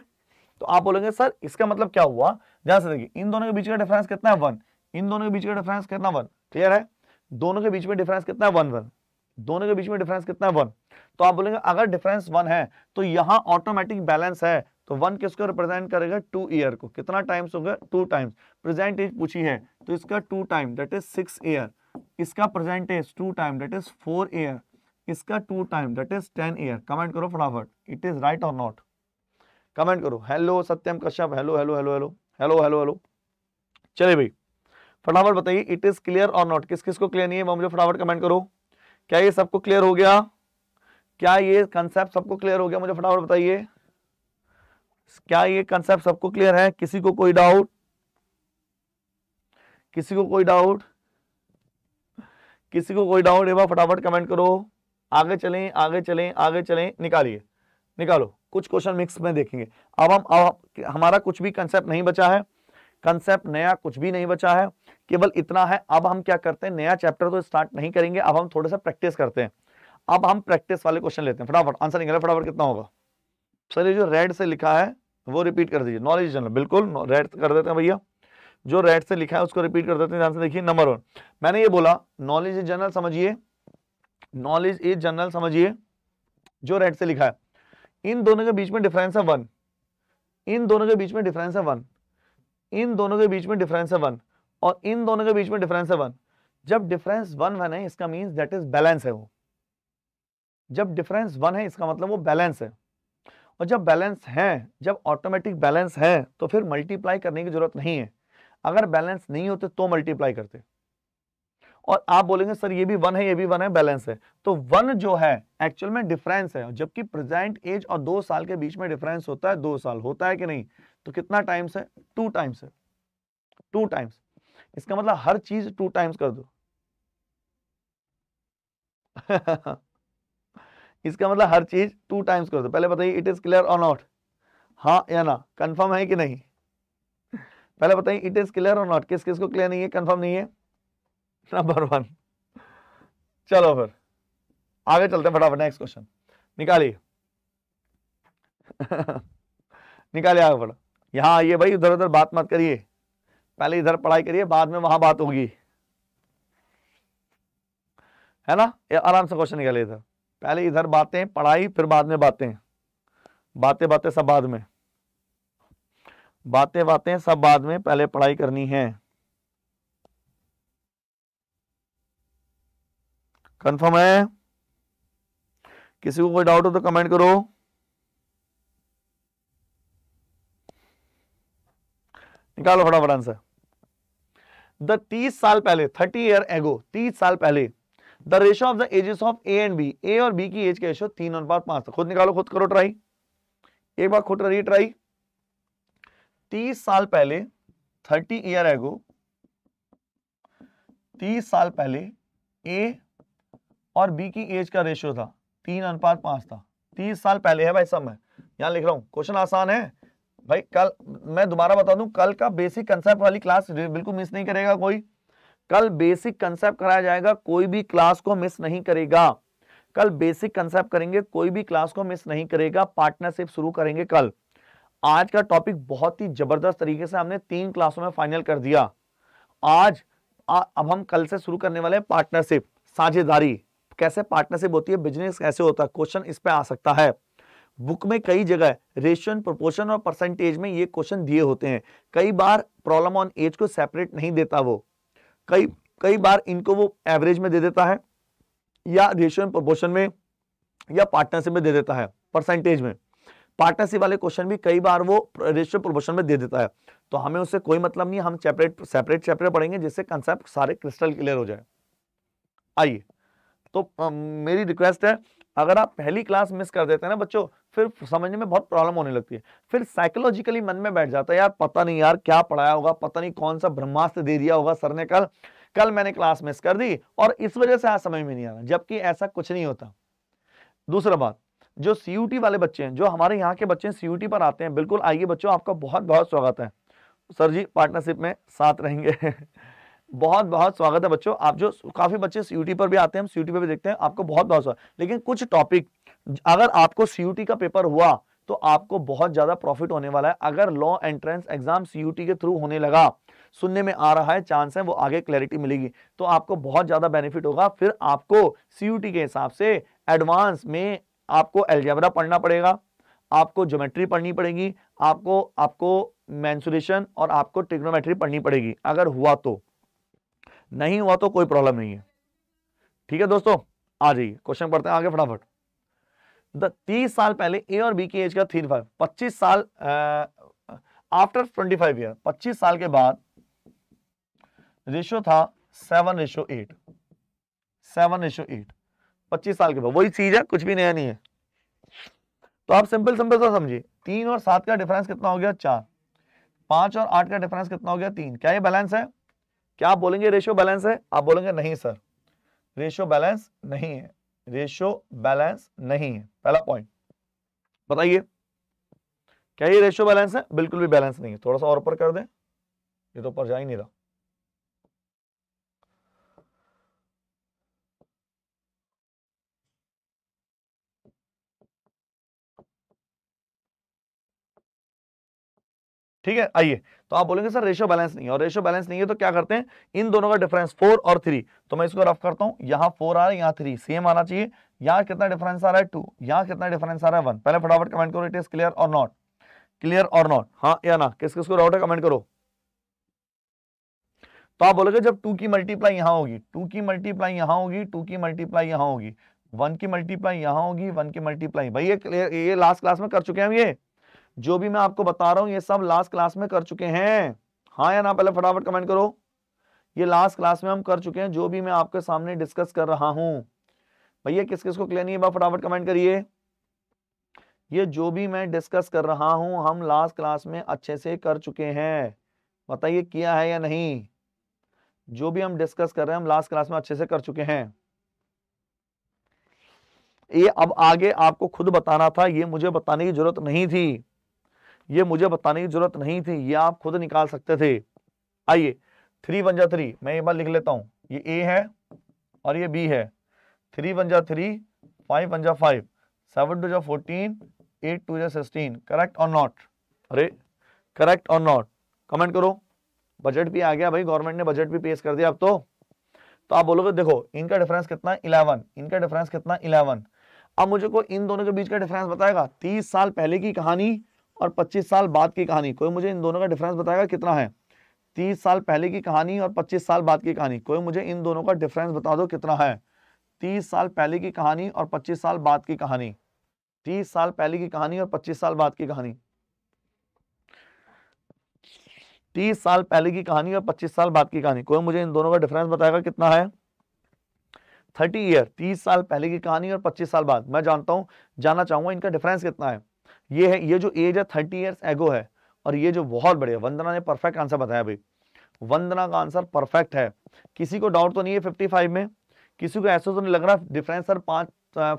तो आप बोलेंगे सर इसका मतलब क्या हुआ ध्यान से देखिए इन दोनों के बीच का डिफरेंस कितना है वन इन दोनों के बीच का डिफरेंस कितना वन क्लियर है दोनों के बीच में डिफरेंस कितना है वन वन दोनों के बीच में डिफरेंस कितना है वन तो आप बोलेंगे अगर डिफरेंस वन है तो यहाँ ऑटोमेटिक बैलेंस है तो वन किसको रिप्रेजेंट करेगा टू ईयर को कितना टाइम्स होगा टू टाइम्स प्रेजेंट एज पूछी है तो इसका two time that is six year इसका present is two time that is four year इसका two time that is ten year comment करो फटाफट इट इज राइट और नॉट कमेंट करो hello Satyam Kashyap hello hello hello hello hello hello hello चले भाई फटाफट बताइए इट इज क्लियर और नॉट किस किस को क्लियर नहीं है मुझे फटाफट कमेंट करो क्या ये सबको क्लियर हो गया क्या ये कंसेप्ट सबको क्लियर हो गया मुझे फटाफट बताइए क्या ये कंसेप्ट सबको क्लियर है किसी को कोई डाउट किसी को कोई डाउट किसी को कोई डाउट है फटाफट कमेंट करो आगे चलें आगे चलें आगे चलें निकालिए निकालो कुछ क्वेश्चन मिक्स में देखेंगे अब हम अब हमारा कुछ भी कंसेप्ट नहीं बचा है कंसेप्ट नया कुछ भी नहीं बचा है केवल इतना है अब हम क्या करते हैं नया चैप्टर तो स्टार्ट नहीं करेंगे अब हम थोड़ा सा प्रैक्टिस करते हैं अब हम प्रैक्टिस वाले क्वेश्चन लेते हैं फटाफट आंसर निकाले फटाफट कितना होगा सर ये जो रेड से लिखा है वो रिपीट कर दीजिए नॉलेज जनरल बिल्कुल रेड कर देते हैं भैया जो रेड से लिखा है उसको रिपीट कर देते हैं देखिए नंबर वन मैंने ये बोला नॉलेज इज जनरल समझिए नॉलेज इज जनरल समझिए जो रेड से लिखा है इन दोनों के बीच में डिफरेंस है वन इन दोनों के बीच में डिफरेंस है वन इन दोनों के बीच में डिफरेंस है वन और इन दोनों के बीच में डिफरेंस है वन जब डिफरेंस वन वन है इसका मीन दैट इज बैलेंस है वो जब डिफरेंस वन है इसका मतलब वो बैलेंस है और जब बैलेंस है जब ऑटोमेटिक बैलेंस है तो फिर मल्टीप्लाई करने की जरूरत नहीं है अगर बैलेंस नहीं होते तो मल्टीप्लाई करते और आप बोलेंगे सर ये भी वन है ये भी वन है बैलेंस है तो वन जो है एक्चुअल में डिफरेंस है जबकि प्रेजेंट एज और दो साल के बीच में डिफरेंस होता है दो साल होता है कि नहीं तो कितना टाइम्स है टू टाइम्स है टू टाइम्स इसका मतलब हर चीज टू टाइम्स कर दो इसका मतलब हर चीज टू टाइम्स कर दो पहले बताइए इट इज क्लियर और नॉट हाँ या ना कंफर्म है कि नहीं पहले बताइए इट इज क्लियर और नॉट किस किस को क्लियर नहीं है कंफर्म नहीं है नंबर वन चलो फिर आगे चलते हैं फटाफट नेक्स्ट क्वेश्चन निकालिए निकालिए आगे फटा यहां आइए भाई उधर उधर बात मत करिए पहले इधर पढ़ाई करिए बाद में वहां बात होगी है ना ये आराम से क्वेश्चन निकालिए इधर पहले इधर बातें पढ़ाई फिर बाद में बातें बातें बातें सब बाद में बातें बातें सब बाद में पहले पढ़ाई करनी है कंफर्म है किसी को कोई डाउट हो तो कमेंट करो निकालो फटाफट आंसर द तीस साल पहले थर्टी ईयर एगो तीस साल पहले the ratio of the ages of A and B A और बी की एज के रेशो तीन और पांच पांच खुद निकालो खुद करो ट्राई एक बार खुद करिए ट्राई तीस साल पहले थर्टी ईयर एगो तीस साल पहले ए और बी की एज का रेशियो था तीन अनुपात पांच था तीस साल पहले है भाई सब मैं यहां लिख रहा हूं क्वेश्चन आसान है भाई कल मैं दोबारा बता दूं कल का बेसिक कंसेप्ट वाली क्लास बिल्कुल मिस नहीं करेगा कोई कल बेसिक कंसेप्ट कराया जाएगा कोई भी क्लास को मिस नहीं करेगा कल बेसिक कंसेप्ट करेंगे कोई भी क्लास को मिस नहीं करेगा पार्टनरशिप शुरू करेंगे कल आज का टॉपिक बहुत ही जबरदस्त तरीके से हमने तीन क्लासों में फाइनल कर दिया आज आ, अब हम कल से शुरू करने वाले पार्टनरशिप साझेदारी कैसे पार्टनरशिप होती है बिजनेस कैसे होता है क्वेश्चन इस पे आ सकता है बुक में कई जगह रेशियन प्रोपोर्शन और परसेंटेज में ये क्वेश्चन दिए होते हैं कई बार प्रॉब्लम ऑन एज को सेपरेट नहीं देता वो कई कई बार इनको वो एवरेज में दे देता है या रेशियन प्रोपोर्शन में या पार्टनरशिप में दे देता है परसेंटेज में पार्टनरशिप वाले क्वेश्चन भी कई बार वो रेशियो प्रोपोर्शन में दे देता है तो हमें उससे कोई मतलब नहीं हम सेपरेट सेपरेट चैप्टर पढ़ेंगे जिससे कंसेप्ट सारे क्रिस्टल क्लियर हो जाए आइए तो मेरी रिक्वेस्ट है अगर आप पहली क्लास मिस कर देते हैं ना बच्चों फिर समझने में बहुत प्रॉब्लम होने लगती है फिर साइकोलॉजिकली मन में बैठ जाता है यार पता नहीं यार क्या पढ़ाया होगा पता नहीं कौन सा ब्रह्मास्त्र दे दिया होगा सर ने कल कल मैंने क्लास मिस कर दी और इस वजह से आज समझ में नहीं आ रहा जबकि ऐसा कुछ नहीं होता दूसरा बात जो सी वाले बच्चे हैं जो हमारे यहाँ के बच्चे सी पर आते हैं बिल्कुल आइए बच्चों आपका बहुत बहुत स्वागत है सर जी पार्टनरशिप में साथ रहेंगे बहुत बहुत स्वागत है बच्चों आप जो काफी बच्चे सी पर भी आते हैं हम सी पर भी देखते हैं आपको बहुत बहुत स्वागत लेकिन कुछ टॉपिक अगर आपको सी का पेपर हुआ तो आपको बहुत ज्यादा प्रॉफिट होने वाला है अगर लॉ एंट्रेंस एग्जाम सी के थ्रू होने लगा सुनने में आ रहा है चांस है वो आगे क्लैरिटी मिलेगी तो आपको बहुत ज्यादा बेनिफिट होगा फिर आपको सी के हिसाब से एडवांस में आपको एल्जेबरा पढ़ना पड़ेगा आपको ज्योमेट्री पढ़नी पड़ेगी आपको आपको मैंसुरेशन और आपको ट्रिग्नोमेट्री पढ़नी पड़ेगी अगर हुआ तो नहीं हुआ तो कोई प्रॉब्लम नहीं है ठीक है दोस्तों आ जाइए क्वेश्चन पढ़ते हैं आगे फटाफट द तीस साल पहले ए और बी की एज का थ्री फाइव पच्चीस साल आफ्टर ट्वेंटी फाइव ईयर पच्चीस साल के बाद रेशो था seven ratio eight seven ratio eight पच्चीस साल के बाद वही चीज है कुछ भी नया नहीं है तो आप सिंपल सिंपल सा समझिए तीन और सात का डिफरेंस कितना हो गया चार पांच और आठ का डिफरेंस कितना हो गया तीन क्या ये बैलेंस है क्या आप बोलेंगे रेशियो बैलेंस है आप बोलेंगे नहीं सर रेशियो बैलेंस नहीं है रेशियो बैलेंस नहीं है पहला पॉइंट बताइए क्या ये रेशियो बैलेंस है बिल्कुल भी बैलेंस नहीं है थोड़ा सा और ऊपर कर दें ये तो ऊपर जा ही नहीं रहा ठीक है आइए तो आप बोलेंगे सर रेशियो बैलेंस नहीं है और रेशियो बैलेंस नहीं है तो क्या करते हैं इन दोनों का डिफरेंस फोर और थ्री तो मैं इसको रफ करता हूं यहां फोर आ रहा है यहां थ्री सेम आना चाहिए यहां कितना डिफरेंस आ रहा है टू यहां कितना डिफरेंस आ रहा है वन पहले फटाफट कमेंट करो इट इज क्लियर और नॉट क्लियर और नॉट हाँ या ना किस किस को डाउट है कमेंट करो तो आप बोलोगे जब टू की मल्टीप्लाई यहां होगी टू की मल्टीप्लाई यहां होगी टू की मल्टीप्लाई यहां होगी वन की मल्टीप्लाई यहां होगी वन की मल्टीप्लाई भाई ये क्लियर ये लास्ट क्लास में कर चुके हैं हम ये जो भी मैं आपको बता रहा हूं ये सब लास्ट क्लास में कर चुके हैं हाँ या ना पहले फटाफट कमेंट करो ये लास्ट क्लास में हम कर चुके हैं जो भी मैं आपके सामने डिस्कस कर रहा हूं भैया किस किस को क्लियर नहीं है फटाफट कमेंट करिए ये जो भी मैं डिस्कस कर रहा हूं हम लास्ट क्लास में अच्छे से कर चुके हैं बताइए किया है या नहीं जो भी हम डिस्कस कर रहे हैं हम लास्ट क्लास में अच्छे से कर चुके हैं ये अब आगे आपको खुद बताना था ये मुझे बताने की जरूरत नहीं थी ये मुझे बताने की जरूरत नहीं थी ये आप खुद निकाल सकते थे आइए थ्री वन जा थ्री मैं एक बार लिख लेता हूं ये ए है और ये बी है थ्री वन जा थ्री फाइव वन जा फाइव सेवन टू जा फोर्टीन एट टू जा सिक्सटीन करेक्ट और नॉट अरे करेक्ट और नॉट कमेंट करो बजट भी आ गया भाई गवर्नमेंट ने बजट भी पेश कर दिया अब तो तो आप बोलोगे देखो इनका डिफरेंस कितना इलेवन इनका डिफरेंस कितना इलेवन अब मुझे को इन दोनों के बीच का डिफरेंस बताएगा तीस साल पहले की कहानी और 25 साल बाद की कहानी कोई मुझे इन दोनों का डिफरेंस बताएगा कितना है 30 साल पहले की कहानी और 25 साल बाद की कहानी कोई मुझे इन दोनों का डिफरेंस बता दो कितना है 30 साल पहले की कहानी और 25 साल बाद की कहानी 30 साल पहले की कहानी और 25 साल बाद की कहानी 30 साल पहले की कहानी और 25 साल बाद की कहानी कोई मुझे इन दोनों का डिफरेंस बताएगा कितना है थर्टी ईयर तीस साल पहले की कहानी और पच्चीस साल बाद मैं जानता हूं जानना चाहूंगा इनका डिफरेंस कितना है ये है ये जो एज है थर्टी ईयर्स एगो है और ये जो बहुत बढ़िया वंदना ने परफेक्ट आंसर बताया भाई वंदना का आंसर परफेक्ट है किसी को डाउट तो नहीं है फिफ्टी फाइव में किसी को ऐसा तो नहीं लग रहा डिफरेंस सर पाँच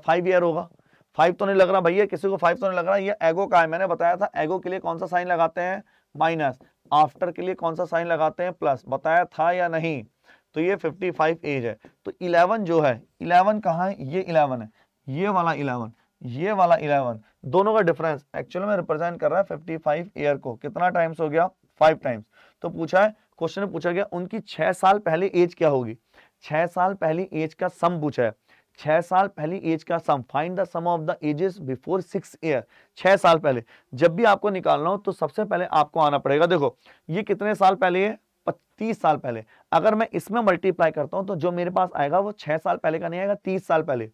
फाइव ईयर होगा फाइव तो नहीं लग रहा भैया किसी को फाइव तो नहीं लग रहा ये एगो का है मैंने बताया था एगो के लिए कौन सा साइन लगाते हैं माइनस आफ्टर के लिए कौन सा साइन लगाते हैं प्लस बताया था या नहीं तो ये फाइव एज है तो इलेवन जो है इलेवन कहाँ है ये इलेवन है ये वाला इलेवन ये वाला इलेवन दोनों का डिफरेंस एक्चुअल में रिप्रेजेंट कर रहा है फिफ्टी फाइव ईयर को कितना टाइम्स हो गया फाइव टाइम्स तो पूछा है क्वेश्चन पूछा गया उनकी छह साल पहले एज क्या होगी छह साल पहले एज का सम पूछा है छह साल पहले एज का sum find the sum of the ages before six year छह साल पहले जब भी आपको निकालना हो तो सबसे पहले आपको आना पड़ेगा देखो ये कितने साल पहले है पत्तीस साल पहले अगर मैं इसमें मल्टीप्लाई करता हूं तो जो मेरे पास आएगा वो छह साल पहले का नहीं आएगा तीस साल पहले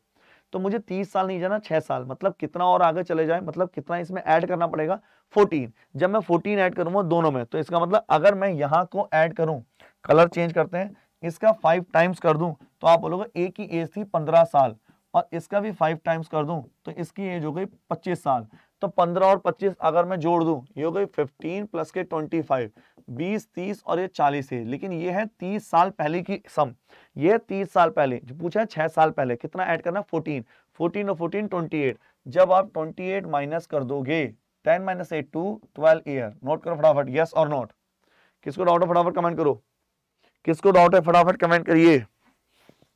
तो मुझे तीस साल नहीं जाना छह साल मतलब कितना और आगे चले जाए मतलब कितना इसमें ऐड करना पड़ेगा फोर्टीन जब मैं फोर्टीन ऐड करूंगा दोनों में तो इसका मतलब अगर मैं यहाँ को ऐड करूँ कलर चेंज करते हैं इसका फाइव टाइम्स कर दूं तो आप बोलोगे ए की एज थी पंद्रह साल और इसका भी फाइव टाइम्स कर दूं तो इसकी एज हो गई पच्चीस साल तो पंद्रह और पच्चीस अगर मैं जोड़ दूं ये हो गई फिफ्टीन प्लस के ट्वेंटी फाइव बीस तीस और ये चालीस है लेकिन ये है तीस साल पहले की सम ये तीस साल पहले जो पूछा है छह साल पहले कितना ऐड करना फोर्टीन फोर्टीन और फोर्टीन ट्वेंटी एट जब आप ट्वेंटी एट माइनस कर दोगे ten minus eight two twelve year note करो फटाफट यस और नोट किसको डाउट है फटाफट कमेंट करो किसको डाउट है फटाफट कमेंट करिए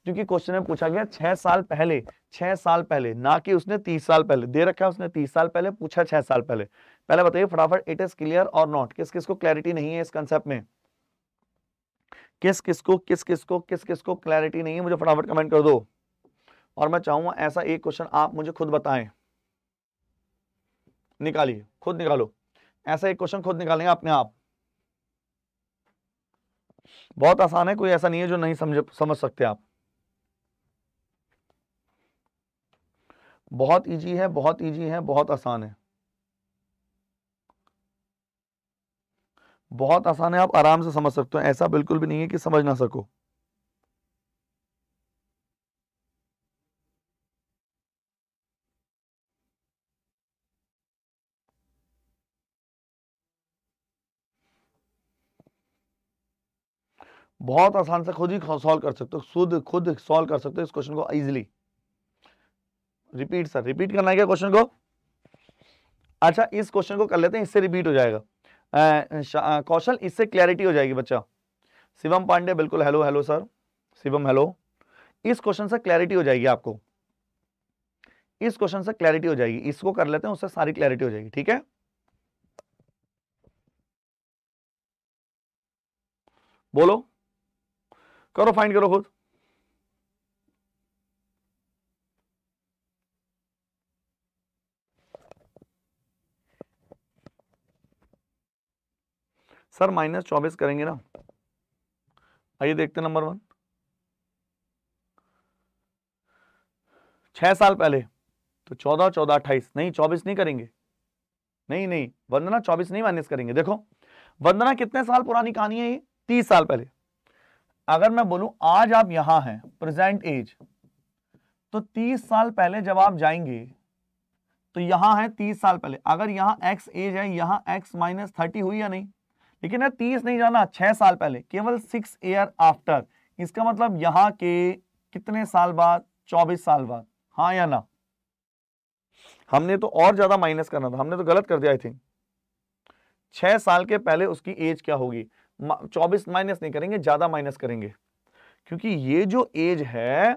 क्योंकि क्वेश्चन में पूछा गया छह साल पहले छह साल पहले ना कि उसने तीस साल पहले दे रखा है उसने तीस साल पहले पूछा छह साल पहले पहले बताइए फटाफट इट इज क्लियर और नॉट किस किस को क्लैरिटी नहीं है इस कंसेप्ट में किस किस को किस किस को किस किस को क्लैरिटी नहीं है मुझे फटाफट कमेंट कर दो और मैं चाहूंगा ऐसा एक क्वेश्चन आप मुझे खुद बताएं निकालिए खुद निकालो ऐसा एक क्वेश्चन खुद निकालेंगे अपने आप बहुत आसान है कोई ऐसा नहीं है जो नहीं समझ समझ सकते आप बहुत ईजी है बहुत ईजी है बहुत आसान है बहुत आसान है आप आराम से समझ सकते हो ऐसा बिल्कुल भी नहीं है कि समझ ना सको बहुत आसान से खुद ही सॉल्व कर सकते हो खुद खुद सॉल्व कर सकते हो इस क्वेश्चन को ईजिली रिपीट सर रिपीट करना है क्या क्वेश्चन को अच्छा इस क्वेश्चन को कर लेते हैं इससे रिपीट हो जाएगा कौशल इससे क्लैरिटी हो जाएगी बच्चा शिवम पांडे बिल्कुल hello hello sir Shivam hello इस क्वेश्चन से क्लैरिटी हो जाएगी आपको इस क्वेश्चन से क्लैरिटी हो जाएगी इसको कर लेते हैं उससे सारी क्लैरिटी हो जाएगी ठीक है बोलो करो फाइंड करो खुद सर माइनस चौबीस करेंगे ना आइए देखते नंबर वन छह साल पहले तो चौदह चौदह अट्ठाईस नहीं चौबीस नहीं करेंगे नहीं नहीं वंदना चौबीस नहीं माइनस करेंगे देखो वंदना कितने साल पुरानी कहानी है ये तीस साल पहले अगर मैं बोलूं आज आप यहां हैं प्रेजेंट एज तो तीस साल पहले जब आप जाएंगे तो यहां है तीस साल पहले अगर यहां एक्स एज है यहां एक्स माइनस थर्टी हुई या नहीं लेकिन यार तीस नहीं जाना छह साल पहले केवल सिक्स ईयर आफ्टर इसका मतलब यहां के कितने साल बाद चौबीस साल बाद हाँ या ना हमने तो और ज्यादा माइनस करना था हमने तो गलत कर दिया आई थिंक छह साल के पहले उसकी एज क्या होगी चौबीस माइनस नहीं करेंगे ज्यादा माइनस करेंगे क्योंकि ये जो एज है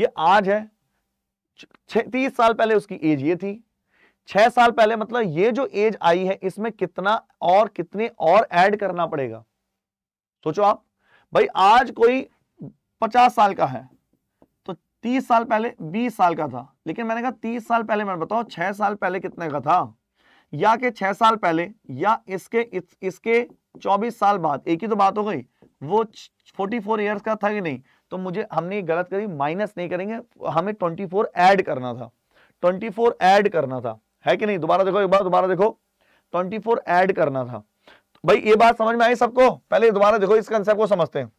ये आज है तीस साल पहले उसकी एज ये थी छह साल पहले मतलब ये जो एज आई है इसमें कितना और कितने और ऐड करना पड़ेगा सोचो आप भाई आज कोई पचास साल का है तो तीस साल पहले बीस साल का था लेकिन मैंने कहा तीस साल पहले मैंने बताओ छह साल पहले कितने का था या के छह साल पहले या इसके इस, इसके चौबीस साल बाद एक ही तो बात हो गई वो फोर्टी फोर ईयर्स का था कि नहीं तो मुझे हमने गलत करी माइनस नहीं करेंगे हमें ट्वेंटी फोर एड करना था ट्वेंटी फोर ऐड करना था है कि नहीं दोबारा देखो एक बार दोबारा देखो ट्वेंटी फोर एड करना था भाई ये बात समझ में आई सबको पहले दोबारा देखो इस कंसेप्ट को समझते हैं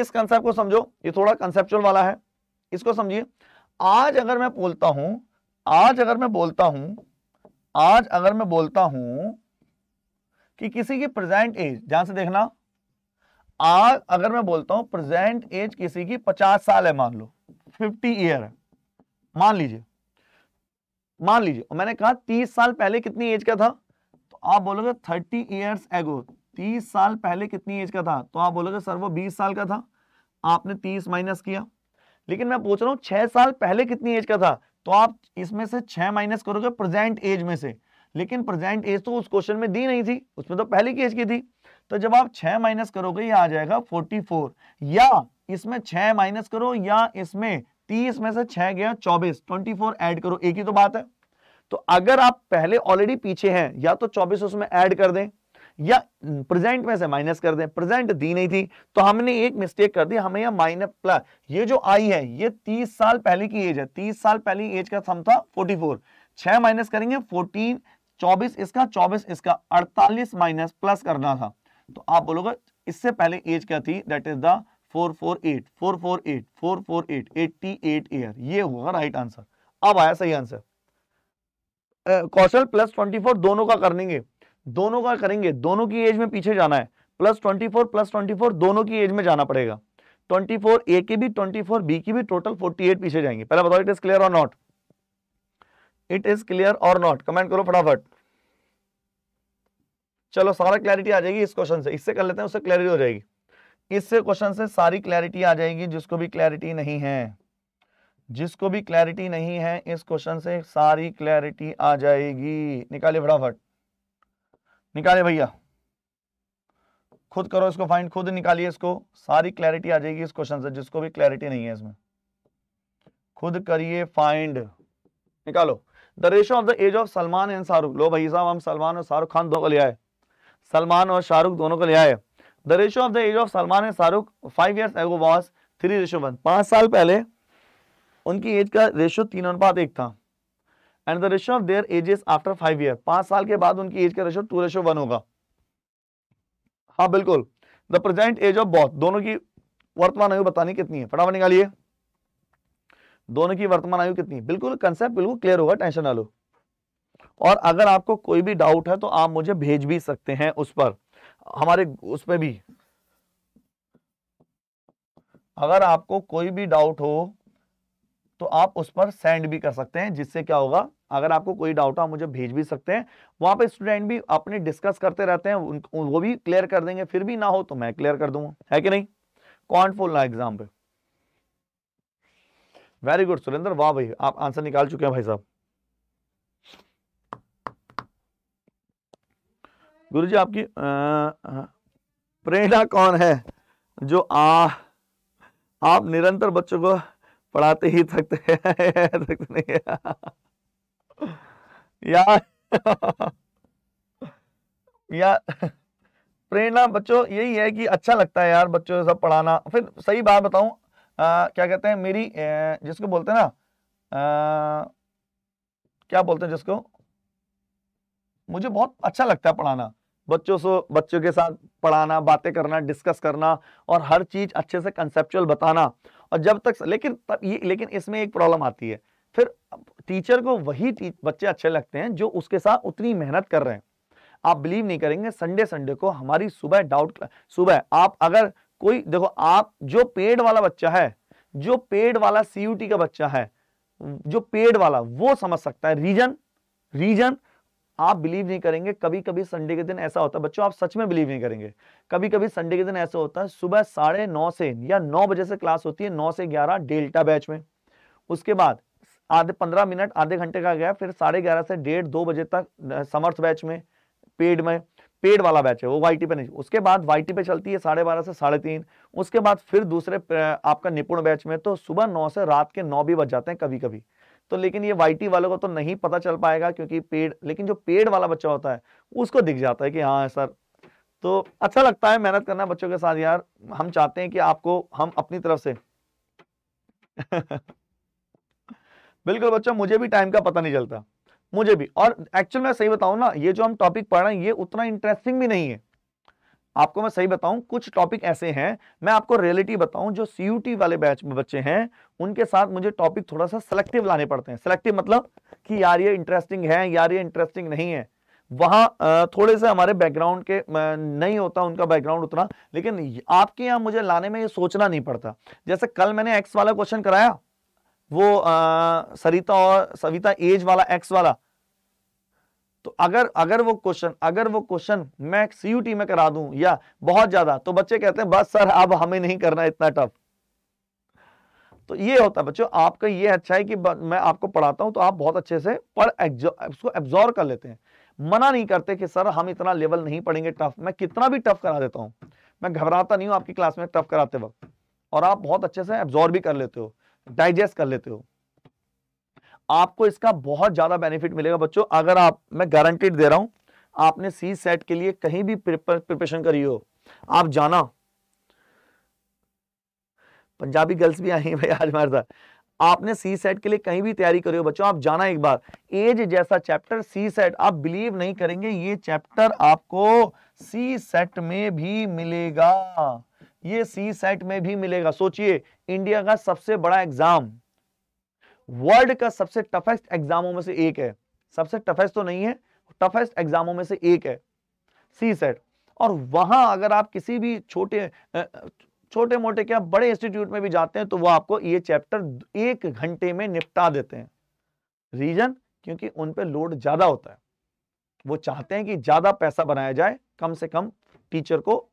इस कंसेप्ट को समझो ये थोड़ा कंसेप्चुअल वाला है इसको समझिए आज अगर मैं बोलता हूं आज अगर मैं बोलता हूं आज अगर मैं बोलता हूं कि किसी की प्रेजेंट एज ध्यान से देखना आज अगर मैं बोलता हूं प्रेजेंट एज किसी की पचास साल है मान लो फिफ्टी ईयर है मान लीजिए मान लीजिए और मैंने कहा तीस साल पहले कितनी एज का था तो आप बोलोगे थर्टी ईयर्स एगो तीस साल पहले कितनी एज का था तो आप बोलोगे सर वो बीस साल का था आपने तीस माइनस किया लेकिन मैं पूछ रहा हूँ छह साल पहले कितनी एज का था तो आप इसमें से छह माइनस करोगे प्रेजेंट एज में से लेकिन प्रेजेंट एज तो उस क्वेश्चन में दी नहीं थी उसमें तो पहले की एज की थी तो जब आप छह माइनस करोगे ये आ जाएगा फोर्टी फोर या इसमें छह माइनस करो या इसमें तीस में से छह गया चौबीस ट्वेंटी फोर एड करो एक ही तो बात है तो अगर आप पहले ऑलरेडी पीछे हैं या तो चौबीस उसमें ऐड कर दें या प्रेजेंट में से माइनस कर दें प्रेजेंट दी नहीं थी तो हमने एक मिस्टेक कर दी हमें यह माइनस प्लस ये जो आई है ये तीस साल पहले की एज है तीस साल पहले एज का सम था फोर्टी फोर छह माइनस करेंगे फोर्टीन चौबीस इसका चौबीस इसका अड़तालीस माइनस प्लस करना था तो आप बोलोगे इससे पहले एज क्या थी that is the four four eight four four eight four four eight eighty eight year ये होगा राइट आंसर अब आया सही answer Kaushal plus twenty four दोनों का करेंगे दोनों का करेंगे दोनों की एज में पीछे जाना है plus twenty four plus twenty four दोनों की एज में जाना पड़ेगा ट्वेंटी फोर ए की भी ट्वेंटी फोर बी की भी टोटल फोर्टी एट पीछे जाएंगे पहले बताओ इट इज क्लियर और नॉट इट इज क्लियर और नॉट कमेंट करो फटाफट चलो सारा क्लैरिटी आ जाएगी इस क्वेश्चन से इससे कर लेते हैं उससे क्लैरिटी हो जाएगी इससे क्वेश्चन से सारी क्लैरिटी आ जाएगी जिसको भी क्लैरिटी नहीं है जिसको भी क्लैरिटी नहीं है इस क्वेश्चन से सारी क्लैरिटी आ जाएगी निकाले फटाफट निकाले भैया खुद करो इसको फाइंड खुद निकालिए इसको सारी क्लैरिटी आ जाएगी इस क्वेश्चन से जिसको भी क्लैरिटी नहीं है इसमें खुद करिए फाइंड निकालो the ratio of the age of Salman and Shahrukh लो भाई साहब हम सलमान और शाहरुख खान दो को ले आए सलमान और शाहरुख दोनों को ले आए the ratio of the age of Salman and Shahrukh five years ago was three ratio one पांच साल पहले उनकी एज का रेशो तीन अनुपात एक था and the ratio of their ages after five year पांच साल के बाद उनकी एज का रेशो टू रेशो वन होगा हाँ बिल्कुल the present age of both दोनों की वर्तमान आयु बतानी कितनी है फटाफट निकालिए दोनों की वर्तमान आयु कितनी बिल्कुल कंसेप्ट बिल्कुल क्लियर होगा टेंशन ना लो और अगर आपको कोई भी डाउट है तो आप मुझे भेज भी सकते हैं उस पर हमारे उसमें भी अगर आपको कोई भी डाउट हो तो आप उस पर सेंड भी कर सकते हैं जिससे क्या होगा अगर आपको कोई डाउट हो आप मुझे भेज भी सकते हैं वहां पे स्टूडेंट भी अपने डिस्कस करते रहते हैं वो भी क्लियर कर देंगे फिर भी ना हो तो मैं क्लियर कर दूंगा है कि नहीं कौन फुल ना एग्जाम पे वेरी गुड सुरेंद्र वाह भाई आप आंसर निकाल चुके हैं भाई साहब गुरु जी आपकी प्रेरणा कौन है जो आ आप निरंतर बच्चों को पढ़ाते ही थकते थकते नहीं यार प्रेरणा बच्चों यही है कि अच्छा लगता है यार बच्चों सब पढ़ाना फिर सही बात बताऊं क्या कहते हैं मेरी जिसको बोलते हैं ना आ, क्या बोलते हैं जिसको मुझे बहुत अच्छा लगता है पढ़ाना बच्चों से बच्चों के साथ पढ़ाना बातें करना डिस्कस करना और हर चीज़ अच्छे से कंसेप्चुअल बताना और जब तक लेकिन तब ये लेकिन इसमें एक प्रॉब्लम आती है फिर टीचर को वही टीच, बच्चे अच्छे लगते हैं जो उसके साथ उतनी मेहनत कर रहे हैं आप बिलीव नहीं करेंगे संडे संडे को हमारी सुबह डाउट सुबह आप अगर कोई देखो आप जो पेड वाला बच्चा है जो पेड वाला सीयूटी का बच्चा है जो पेड वाला वो समझ सकता है रीजन रीजन आप बिलीव नहीं करेंगे कभी कभी संडे के दिन ऐसा होता है बच्चों आप सच में बिलीव नहीं करेंगे कभी कभी संडे के दिन ऐसा होता है सुबह साढ़े नौ से या नौ बजे से क्लास होती है नौ से ग्यारह डेल्टा बैच में उसके बाद आधे पंद्रह मिनट आधे घंटे का गया फिर साढ़े ग्यारह से डेढ़ दो बजे तक समर्थ बैच में पेड में पेड वाला बैच है वो वाई पे नहीं उसके बाद वाई पे चलती है साढ़े बारह से साढ़े तीन उसके बाद फिर दूसरे आपका निपुण बैच में तो सुबह नौ से रात के नौ भी बज जाते हैं कभी कभी तो लेकिन ये वाई वालों को तो नहीं पता चल पाएगा क्योंकि पेड लेकिन जो पेड वाला बच्चा होता है उसको दिख जाता है कि हाँ सर तो अच्छा लगता है मेहनत करना बच्चों के साथ यार हम चाहते हैं कि आपको हम अपनी तरफ से बिल्कुल बच्चों मुझे भी टाइम का पता नहीं चलता मुझे भी और एक्चुअल मैं सही बताऊं ना ये जो हम टॉपिक पढ़ रहे हैं ये उतना इंटरेस्टिंग भी नहीं है आपको मैं सही बताऊं कुछ टॉपिक ऐसे हैं मैं आपको रियलिटी बताऊं जो सीयूटी वाले बैच में बच्चे हैं उनके साथ मुझे टॉपिक थोड़ा सा सेलेक्टिव लाने पड़ते हैं सेलेक्टिव मतलब कि यार ये इंटरेस्टिंग है यार ये इंटरेस्टिंग नहीं है वहां थोड़े से हमारे बैकग्राउंड के नहीं होता उनका बैकग्राउंड उतना लेकिन आपके यहां मुझे लाने में ये सोचना नहीं पड़ता जैसे कल मैंने एक्स वाला क्वेश्चन कराया वो आ, सरिता और सविता एज वाला एक्स वाला तो अगर अगर वो क्वेश्चन अगर वो क्वेश्चन मैं सीयूटी में करा दूं या बहुत ज्यादा तो बच्चे कहते हैं बस सर अब हमें नहीं करना इतना टफ तो ये होता है बच्चों आपका ये अच्छा है कि मैं आपको पढ़ाता हूं तो आप बहुत अच्छे से पढ़ उसको एब्जॉर्व कर लेते हैं मना नहीं करते कि सर हम इतना लेवल नहीं पढ़ेंगे टफ मैं कितना भी टफ करा देता हूं मैं घबराता नहीं हूं आपकी क्लास में टफ कराते वक्त और आप बहुत अच्छे से एब्जॉर्व भी कर लेते हो डाइजेस्ट कर लेते हो आपको इसका बहुत ज़्यादा बेनिफिट मिलेगा बच्चों अगर आप मैं गारंटीड दे रहा हूं आपने सी सेट के लिए कहीं भी प्रिपरेशन करी हो आप जाना पंजाबी गर्ल्स भी आई भाई आज हमारे साथ आपने सी सेट के लिए कहीं भी तैयारी करी हो बच्चों आप जाना एक बार एज जैसा चैप्टर सी सेट आप बिलीव नहीं करेंगे ये चैप्टर आपको सी सेट में भी मिलेगा ये सी सेट में भी मिलेगा सोचिए इंडिया का सबसे बड़ा एग्जाम वर्ल्ड का सबसे टफेस्ट एग्जामों में से एक है सबसे टफेस्ट तो नहीं है टफेस्ट एग्जामों में से एक है सी सेट और वहां अगर आप किसी भी छोटे छोटे मोटे क्या बड़े इंस्टीट्यूट में भी जाते हैं तो वो आपको ये चैप्टर एक घंटे में निपटा देते हैं रीजन क्योंकि उन पे लोड ज्यादा होता है वो चाहते हैं कि ज्यादा पैसा बनाया जाए कम से कम टीचर को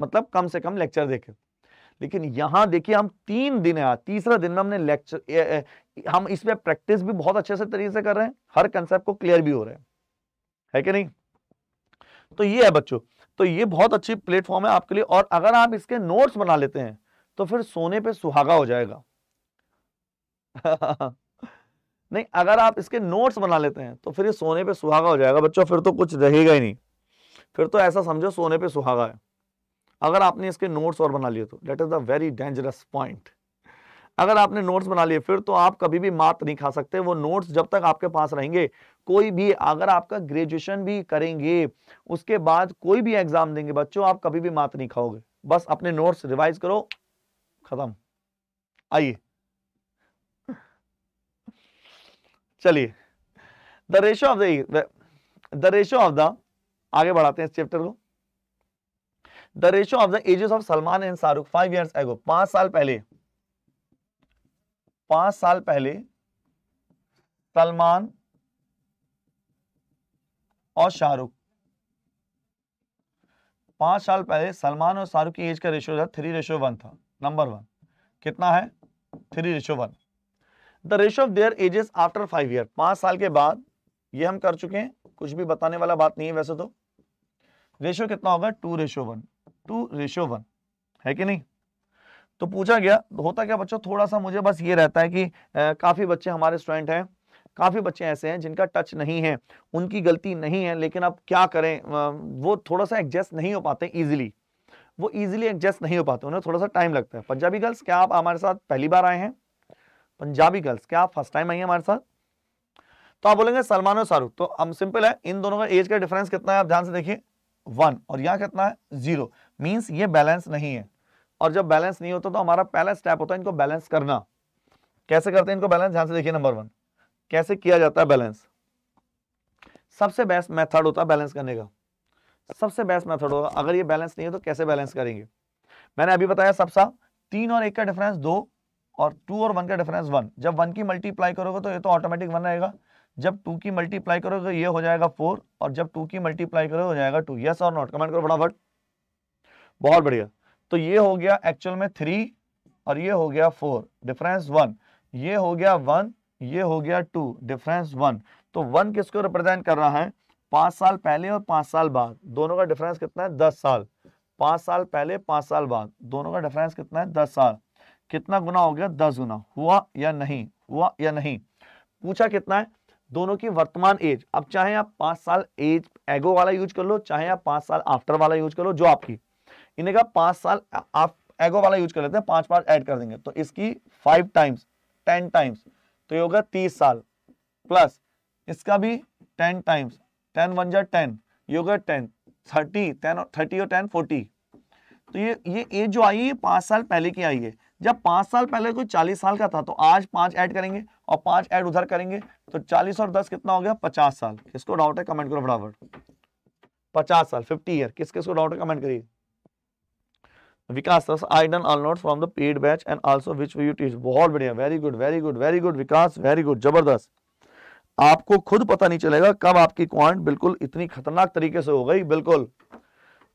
मतलब कम से कम लेक्चर देखे लेकिन यहां देखिए हम तीन दिन है तीसरा दिन में हमने लेक्चर हम इसमें प्रैक्टिस भी बहुत अच्छे से तरीके से कर रहे हैं हर कंसेप्ट को क्लियर भी हो रहे हैं है कि नहीं तो ये है बच्चों तो ये बहुत अच्छी प्लेटफॉर्म है आपके लिए और अगर आप इसके नोट्स बना लेते हैं तो फिर सोने पे सुहागा हो जाएगा नहीं अगर आप इसके नोट्स बना लेते हैं तो फिर ये सोने पे सुहागा हो जाएगा बच्चों फिर तो कुछ रहेगा ही नहीं फिर तो ऐसा समझो सोने पे सुहागा है अगर आपने इसके नोट्स और बना लिए तो that is the very dangerous point अगर आपने नोट्स बना लिए फिर तो आप कभी भी मात नहीं खा सकते वो नोट्स जब तक आपके पास रहेंगे कोई भी अगर आपका ग्रेजुएशन भी करेंगे उसके बाद कोई भी एग्जाम देंगे बच्चों आप कभी भी मात नहीं खाओगे बस अपने नोट्स रिवाइज करो खत्म आइए चलिए the ratio of the the ratio of the आगे बढ़ाते हैं इस चैप्टर को the ratio of the ages of Salman and Shahrukh five years ago पांच साल पहले पांच साल पहले सलमान और शाहरुख पांच साल पहले सलमान और शाहरुख की एज का रेशियो था थ्री रेशियो वन था नंबर वन कितना है three ratio one the ratio of their ages after five year पांच साल के बाद ये हम कर चुके हैं कुछ भी बताने वाला बात नहीं है वैसे तो रेशियो कितना होगा two ratio one two ratio one है कि नहीं तो पूछा गया होता क्या बच्चों थोड़ा सा मुझे बस ये रहता है कि आ, काफी बच्चे हमारे स्टूडेंट हैं काफी बच्चे ऐसे हैं जिनका टच नहीं है उनकी गलती नहीं है लेकिन अब क्या करें वो थोड़ा सा एडजस्ट नहीं हो पाते इजिली वो इजिली एडजस्ट नहीं हो पाते उन्हें थोड़ा सा टाइम लगता है पंजाबी गर्ल्स क्या आप हमारे साथ पहली बार आए हैं पंजाबी गर्ल्स क्या आप फर्स्ट टाइम आई हैं हमारे साथ तो आप बोलेंगे सलमान और शाहरुख तो हम सिंपल है इन दोनों का एज का डिफरेंस कितना है आप ध्यान से देखिए वन और यहाँ कितना है जीरो मीन्स ये बैलेंस नहीं है और जब बैलेंस नहीं होता तो हमारा पहला स्टेप होता है इनको बैलेंस करना कैसे करते हैं इनको बैलेंस ध्यान से देखिए नंबर वन कैसे किया जाता है बैलेंस सबसे बेस्ट मेथड होता है बैलेंस करने का सबसे बेस्ट मेथड होगा अगर ये बैलेंस नहीं है तो कैसे बैलेंस करेंगे मैंने अभी बताया सबसा तीन और एक का डिफरेंस दो और टू और वन का डिफरेंस वन जब वन की मल्टीप्लाई करोगे तो ये तो ऑटोमेटिक वन रहेगा जब टू की मल्टीप्लाई करोगे तो ये हो जाएगा फोर और जब टू की मल्टीप्लाई करोगे तो हो जाएगा टू यस और नॉट कमेंट करो फटाफट बहुत बढ़िया तो ये हो गया एक्चुअल में थ्री और ये हो गया फोर डिफरेंस वन ये हो गया वन ये हो गया टू डिफरेंस वन तो वन किसको रिप्रेजेंट कर रहा है पांच साल पहले और पांच साल बाद दोनों का डिफरेंस कितना है दस साल पांच साल पहले पांच साल बाद दोनों का डिफरेंस कितना है दस साल कितना गुना हो गया दस गुना हुआ या नहीं हुआ या नहीं पूछा कितना है दोनों की वर्तमान एज अब चाहे आप पांच साल एज एगो वाला यूज कर लो चाहे आप पांच साल आफ्टर वाला यूज कर लो जो आपकी इन्हें का पांच साल आप एगो वाला यूज कर लेते हैं पांच पांच ऐड कर देंगे तो इसकी फाइव टाइम्स टेन टाइम्स तो ये होगा तीस साल प्लस इसका भी टेन टाइम्स टेन वन जा टेन ये होगा टेन थर्टी टेन थर्टी और टेन फोर्टी तो ये ये एज जो आई है पांच साल पहले की आई है जब पांच साल पहले कोई चालीस साल का था तो आज पांच ऐड करेंगे और पांच ऐड उधर करेंगे तो चालीस और दस कितना हो गया पचास साल किसको डाउट है कमेंट करो बराबर पचास साल फिफ्टी ईयर किस किसको डाउट है कमेंट करिए Vikas I done all note from the paid batch and and which which you बहुत बढ़िया very good very good very good Vikas very good जबरदस्त आपको खुद पता नहीं चलेगा कब आपकी क्वांट बिल्कुल इतनी खतरनाक तरीके से हो गई बिल्कुल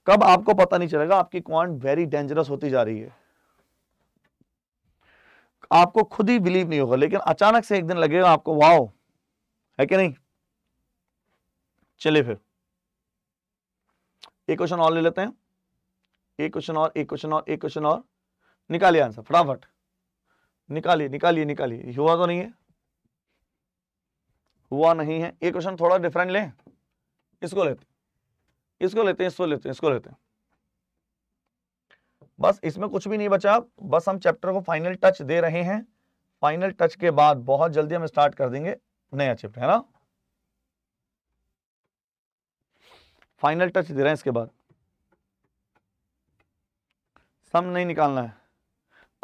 कब आपको पता नहीं चलेगा आपकी क्वांट वेरी डेंजरस होती जा रही है आपको खुद ही बिलीव नहीं होगा लेकिन अचानक से एक दिन लगेगा आपको वाओ है कि नहीं चलिए फिर एक क्वेश्चन और ले लेते हैं एक क्वेश्चन और एक क्वेश्चन और एक क्वेश्चन और निकालिए आंसर फटाफट निकालिए निकालिए निकालिए हुआ तो नहीं है हुआ नहीं है एक क्वेश्चन थोड़ा डिफरेंट लें इसको लेते इसको लेते हैं इसको लेते हैं इसको लेते हैं बस इसमें कुछ भी नहीं बचा बस हम चैप्टर को फाइनल टच दे रहे हैं फाइनल टच के बाद बहुत जल्दी हम स्टार्ट कर देंगे नया चैप्टर है ना फाइनल टच दे रहे हैं इसके बाद सम नहीं निकालना है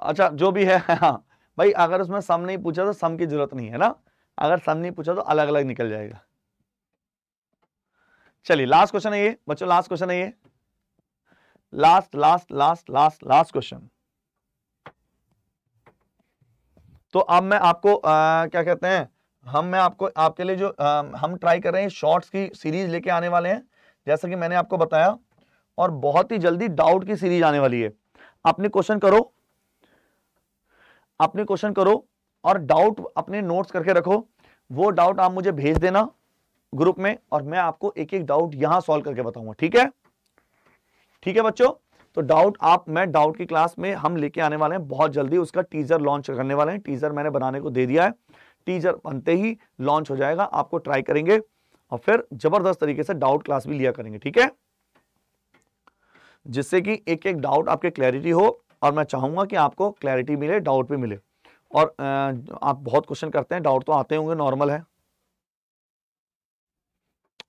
अच्छा जो भी है हाँ, हाँ भाई अगर उसमें सम नहीं पूछा तो सम की जरूरत नहीं है ना अगर सम नहीं पूछा तो अलग अलग निकल जाएगा चलिए लास्ट क्वेश्चन है ये बच्चों लास्ट क्वेश्चन है ये last last last last last question तो अब मैं आपको आ, क्या कहते हैं हम मैं आपको आपके लिए जो आ, हम ट्राई कर रहे हैं शॉर्ट्स की सीरीज लेके आने वाले हैं जैसा कि मैंने आपको बताया और बहुत ही जल्दी डाउट की सीरीज आने वाली है अपने क्वेश्चन करो अपने क्वेश्चन करो और डाउट अपने नोट्स करके रखो वो डाउट आप मुझे भेज देना ग्रुप में और मैं आपको एक एक डाउट यहां सॉल्व करके बताऊंगा ठीक है ठीक है बच्चों तो डाउट आप मैं डाउट की क्लास में हम लेके आने वाले हैं बहुत जल्दी उसका टीजर लॉन्च करने वाले हैं टीजर मैंने बनाने को दे दिया है टीजर बनते ही लॉन्च हो जाएगा आपको ट्राई करेंगे और फिर जबरदस्त तरीके से डाउट क्लास भी लिया करेंगे ठीक है जिससे कि एक एक डाउट आपके क्लैरिटी हो और मैं चाहूंगा कि आपको क्लैरिटी मिले डाउट भी मिले और आप बहुत क्वेश्चन करते हैं डाउट तो आते होंगे नॉर्मल है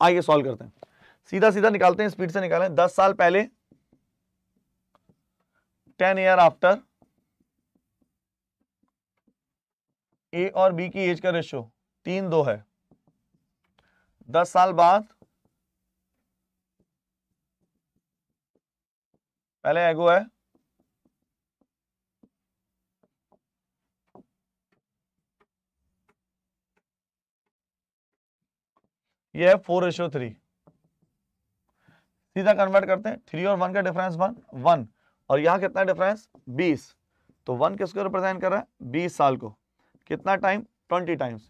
आइए सॉल्व करते हैं सीधा सीधा निकालते हैं स्पीड से निकालें दस साल पहले टेन ईयर आफ्टर ए और बी की एज का रेशो तीन दो है दस साल बाद पहले एगो है ये है फोर रेशियो थ्री सीधा कन्वर्ट करते हैं थ्री और वन का डिफरेंस वन वन और यहां कितना डिफरेंस बीस तो वन किसको रिप्रेजेंट कर रहा है बीस साल को कितना time twenty times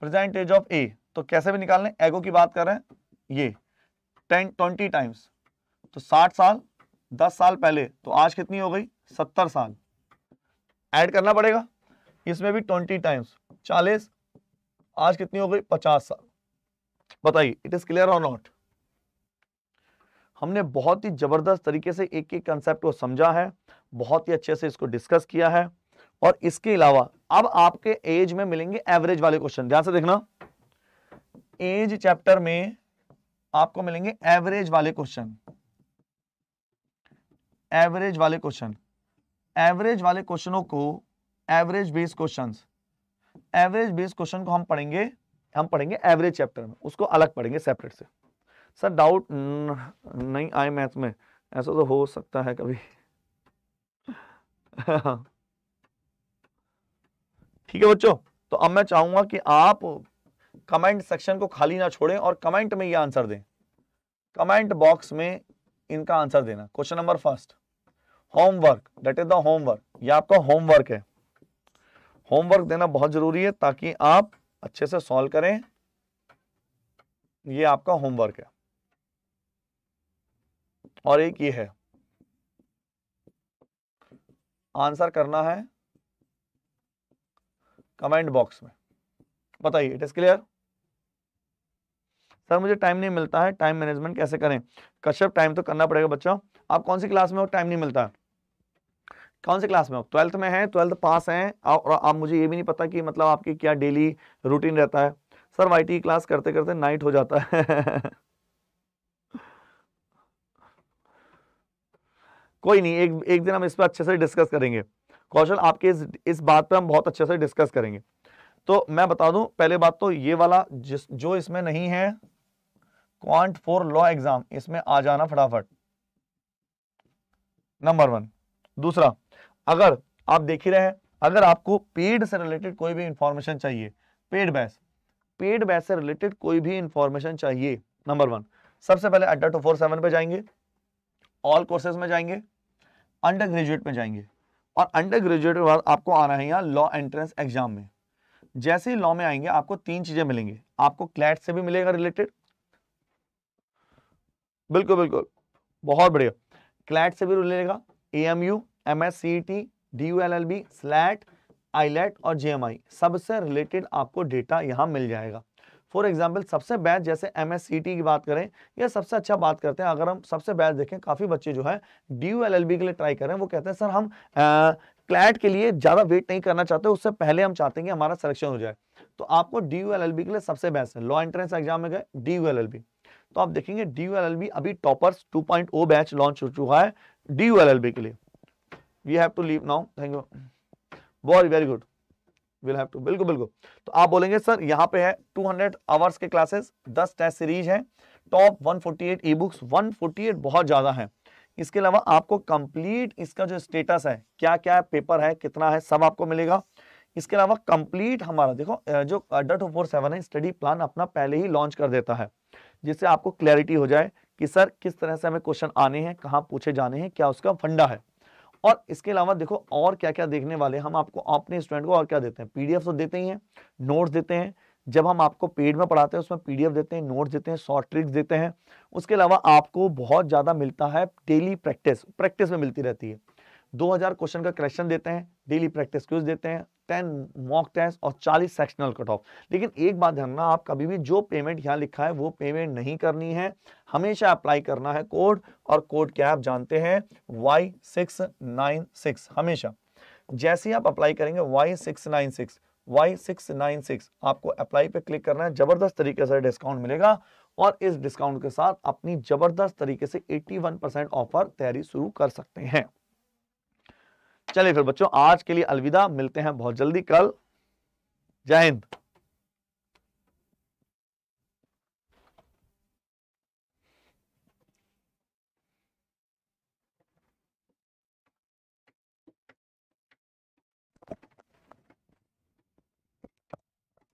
present age of A तो कैसे भी निकाल लें एगो की बात कर रहे हैं ये टेन ट्वेंटी टाइम्स तो साठ साल दस साल पहले तो आज कितनी हो गई सत्तर साल ऐड करना पड़ेगा इसमें भी ट्वेंटी टाइम्स चालीस आज कितनी हो गई पचास साल बताइए इट इज क्लियर और नॉट हमने बहुत ही जबरदस्त तरीके से एक एक कंसेप्ट को समझा है बहुत ही अच्छे से इसको डिस्कस किया है और इसके अलावा अब आपके एज में मिलेंगे एवरेज वाले क्वेश्चन ध्यान से देखना एज चैप्टर में आपको मिलेंगे एवरेज वाले क्वेश्चन एवरेज वाले क्वेश्चन एवरेज वाले क्वेश्चनों को average base question average base question को हम पढ़ेंगे हम पढ़ेंगे एवरेज चैप्टर में उसको अलग पढ़ेंगे सेपरेट से सर डाउट नहीं आए मैथ में ऐसा तो हो सकता है कभी ठीक है बच्चों तो अब मैं चाहूंगा कि आप कमेंट सेक्शन को खाली ना छोड़ें और कमेंट में ये आंसर दें कमेंट बॉक्स में इनका आंसर देना question number first homework that is the homework ये आपका होमवर्क है होमवर्क देना बहुत जरूरी है ताकि आप अच्छे से सॉल्व करें ये आपका होमवर्क है और एक ये है आंसर करना है कमेंट बॉक्स में बताइए इट इज क्लियर सर मुझे टाइम नहीं मिलता है टाइम मैनेजमेंट कैसे करें कश्यप टाइम तो करना पड़ेगा बच्चों आप कौन सी क्लास में हो टाइम नहीं मिलता कौन सी क्लास में हो ट्वेल्थ में है ट्वेल्थ पास है और आप मुझे ये भी नहीं पता कि मतलब आपकी क्या डेली रूटीन रहता है सर वाई क्लास e करते करते नाइट हो जाता है कोई नहीं एक एक दिन हम इस पर अच्छे से डिस्कस करेंगे कौशल आपके इस इस बात पर हम बहुत अच्छे से डिस्कस करेंगे तो मैं बता दूं पहले बात तो ये वाला जिस जो इसमें नहीं है क्वांट फोर लॉ एग्जाम इसमें आ जाना फटाफट नंबर वन दूसरा अगर आप देख ही रहे हैं अगर आपको पेड से रिलेटेड कोई भी इंफॉर्मेशन चाहिए पेड बैस पेड बैस से रिलेटेड कोई भी इंफॉर्मेशन चाहिए नंबर वन सबसे पहले अड्डा टू फोर सेवन पे जाएंगे ऑल कोर्सेज में जाएंगे अंडर ग्रेजुएट में जाएंगे और अंडर ग्रेजुएट के बाद आपको आना है यहाँ लॉ एंट्रेंस एग्जाम में जैसे ही लॉ में आएंगे आपको तीन चीज़ें मिलेंगी आपको क्लैट से भी मिलेगा रिलेटेड बिल्कुल बिल्कुल बहुत बढ़िया क्लैट से भी रूल लेगा A M U M S C T D U L L B SLAT AILET और जे एम आई सबसे रिलेटेड आपको डेटा यहाँ मिल जाएगा फॉर एग्जाम्पल सबसे बेस्ट जैसे एम एस सी टी की बात करें या सबसे अच्छा बात करते हैं अगर हम सबसे बेस्ट देखें काफ़ी बच्चे जो है D U L L B के लिए ट्राई करें वो कहते हैं सर हम क्लैट के लिए ज़्यादा वेट नहीं करना चाहते उससे पहले हम चाहते हैं कि हमारा सिलेक्शन हो जाए तो आपको D U L L B के लिए सबसे बेस्ट है लॉ एंट्रेंस एग्जाम में गए D U L L B तो आप देखेंगे डी अभी टॉपर्स 2.0 बैच लॉन्च हो चुका है डी के लिए we have to leave now thank you very very good will have to बिल्कुल बिल्कुल तो आप बोलेंगे सर यहाँ पे है 200 आवर्स के क्लासेस 10 टेस्ट सीरीज है टॉप 148 ई बुक्स 148 बहुत ज़्यादा है इसके अलावा आपको कंप्लीट इसका जो स्टेटस है क्या क्या है पेपर है कितना है सब आपको मिलेगा इसके अलावा कंप्लीट हमारा देखो जो अड्डा टू फोर सेवन है स्टडी प्लान अपना पहले ही लॉन्च कर देता है जिससे आपको क्लैरिटी हो जाए कि सर किस तरह से हमें क्वेश्चन आने हैं कहाँ पूछे जाने हैं क्या उसका फंडा है और इसके अलावा देखो और क्या क्या देखने वाले हम आपको अपने स्टूडेंट को और क्या देते हैं पीडीएफ तो देते ही हैं नोट्स देते हैं जब हम आपको पेड में पढ़ाते हैं उसमें पीडीएफ देते हैं नोट्स देते हैं शॉर्ट ट्रिक्स देते हैं उसके अलावा आपको बहुत ज़्यादा मिलता है डेली प्रैक्टिस प्रैक्टिस में मिलती रहती है 2000 क्वेश्चन का क्वेश्चन देते हैं डेली प्रैक्टिस क्यूज देते हैं टेन मॉक टेस्ट और 40 सेक्शनल कट ऑफ लेकिन एक बात ध्यान आप कभी भी जो पेमेंट यहाँ लिखा है वो पेमेंट नहीं करनी है हमेशा अप्लाई करना है कोड और कोड क्या आप जानते हैं वाई सिक्स नाइन सिक्स हमेशा जैसे ही आप अप्लाई करेंगे Y six nine six Y six nine six आपको अप्लाई पे क्लिक करना है जबरदस्त तरीके से डिस्काउंट मिलेगा और इस डिस्काउंट के साथ अपनी जबरदस्त तरीके से 81 परसेंट ऑफर तैयारी शुरू कर सकते हैं चलिए फिर बच्चों आज के लिए अलविदा मिलते हैं बहुत जल्दी कल जय हिंद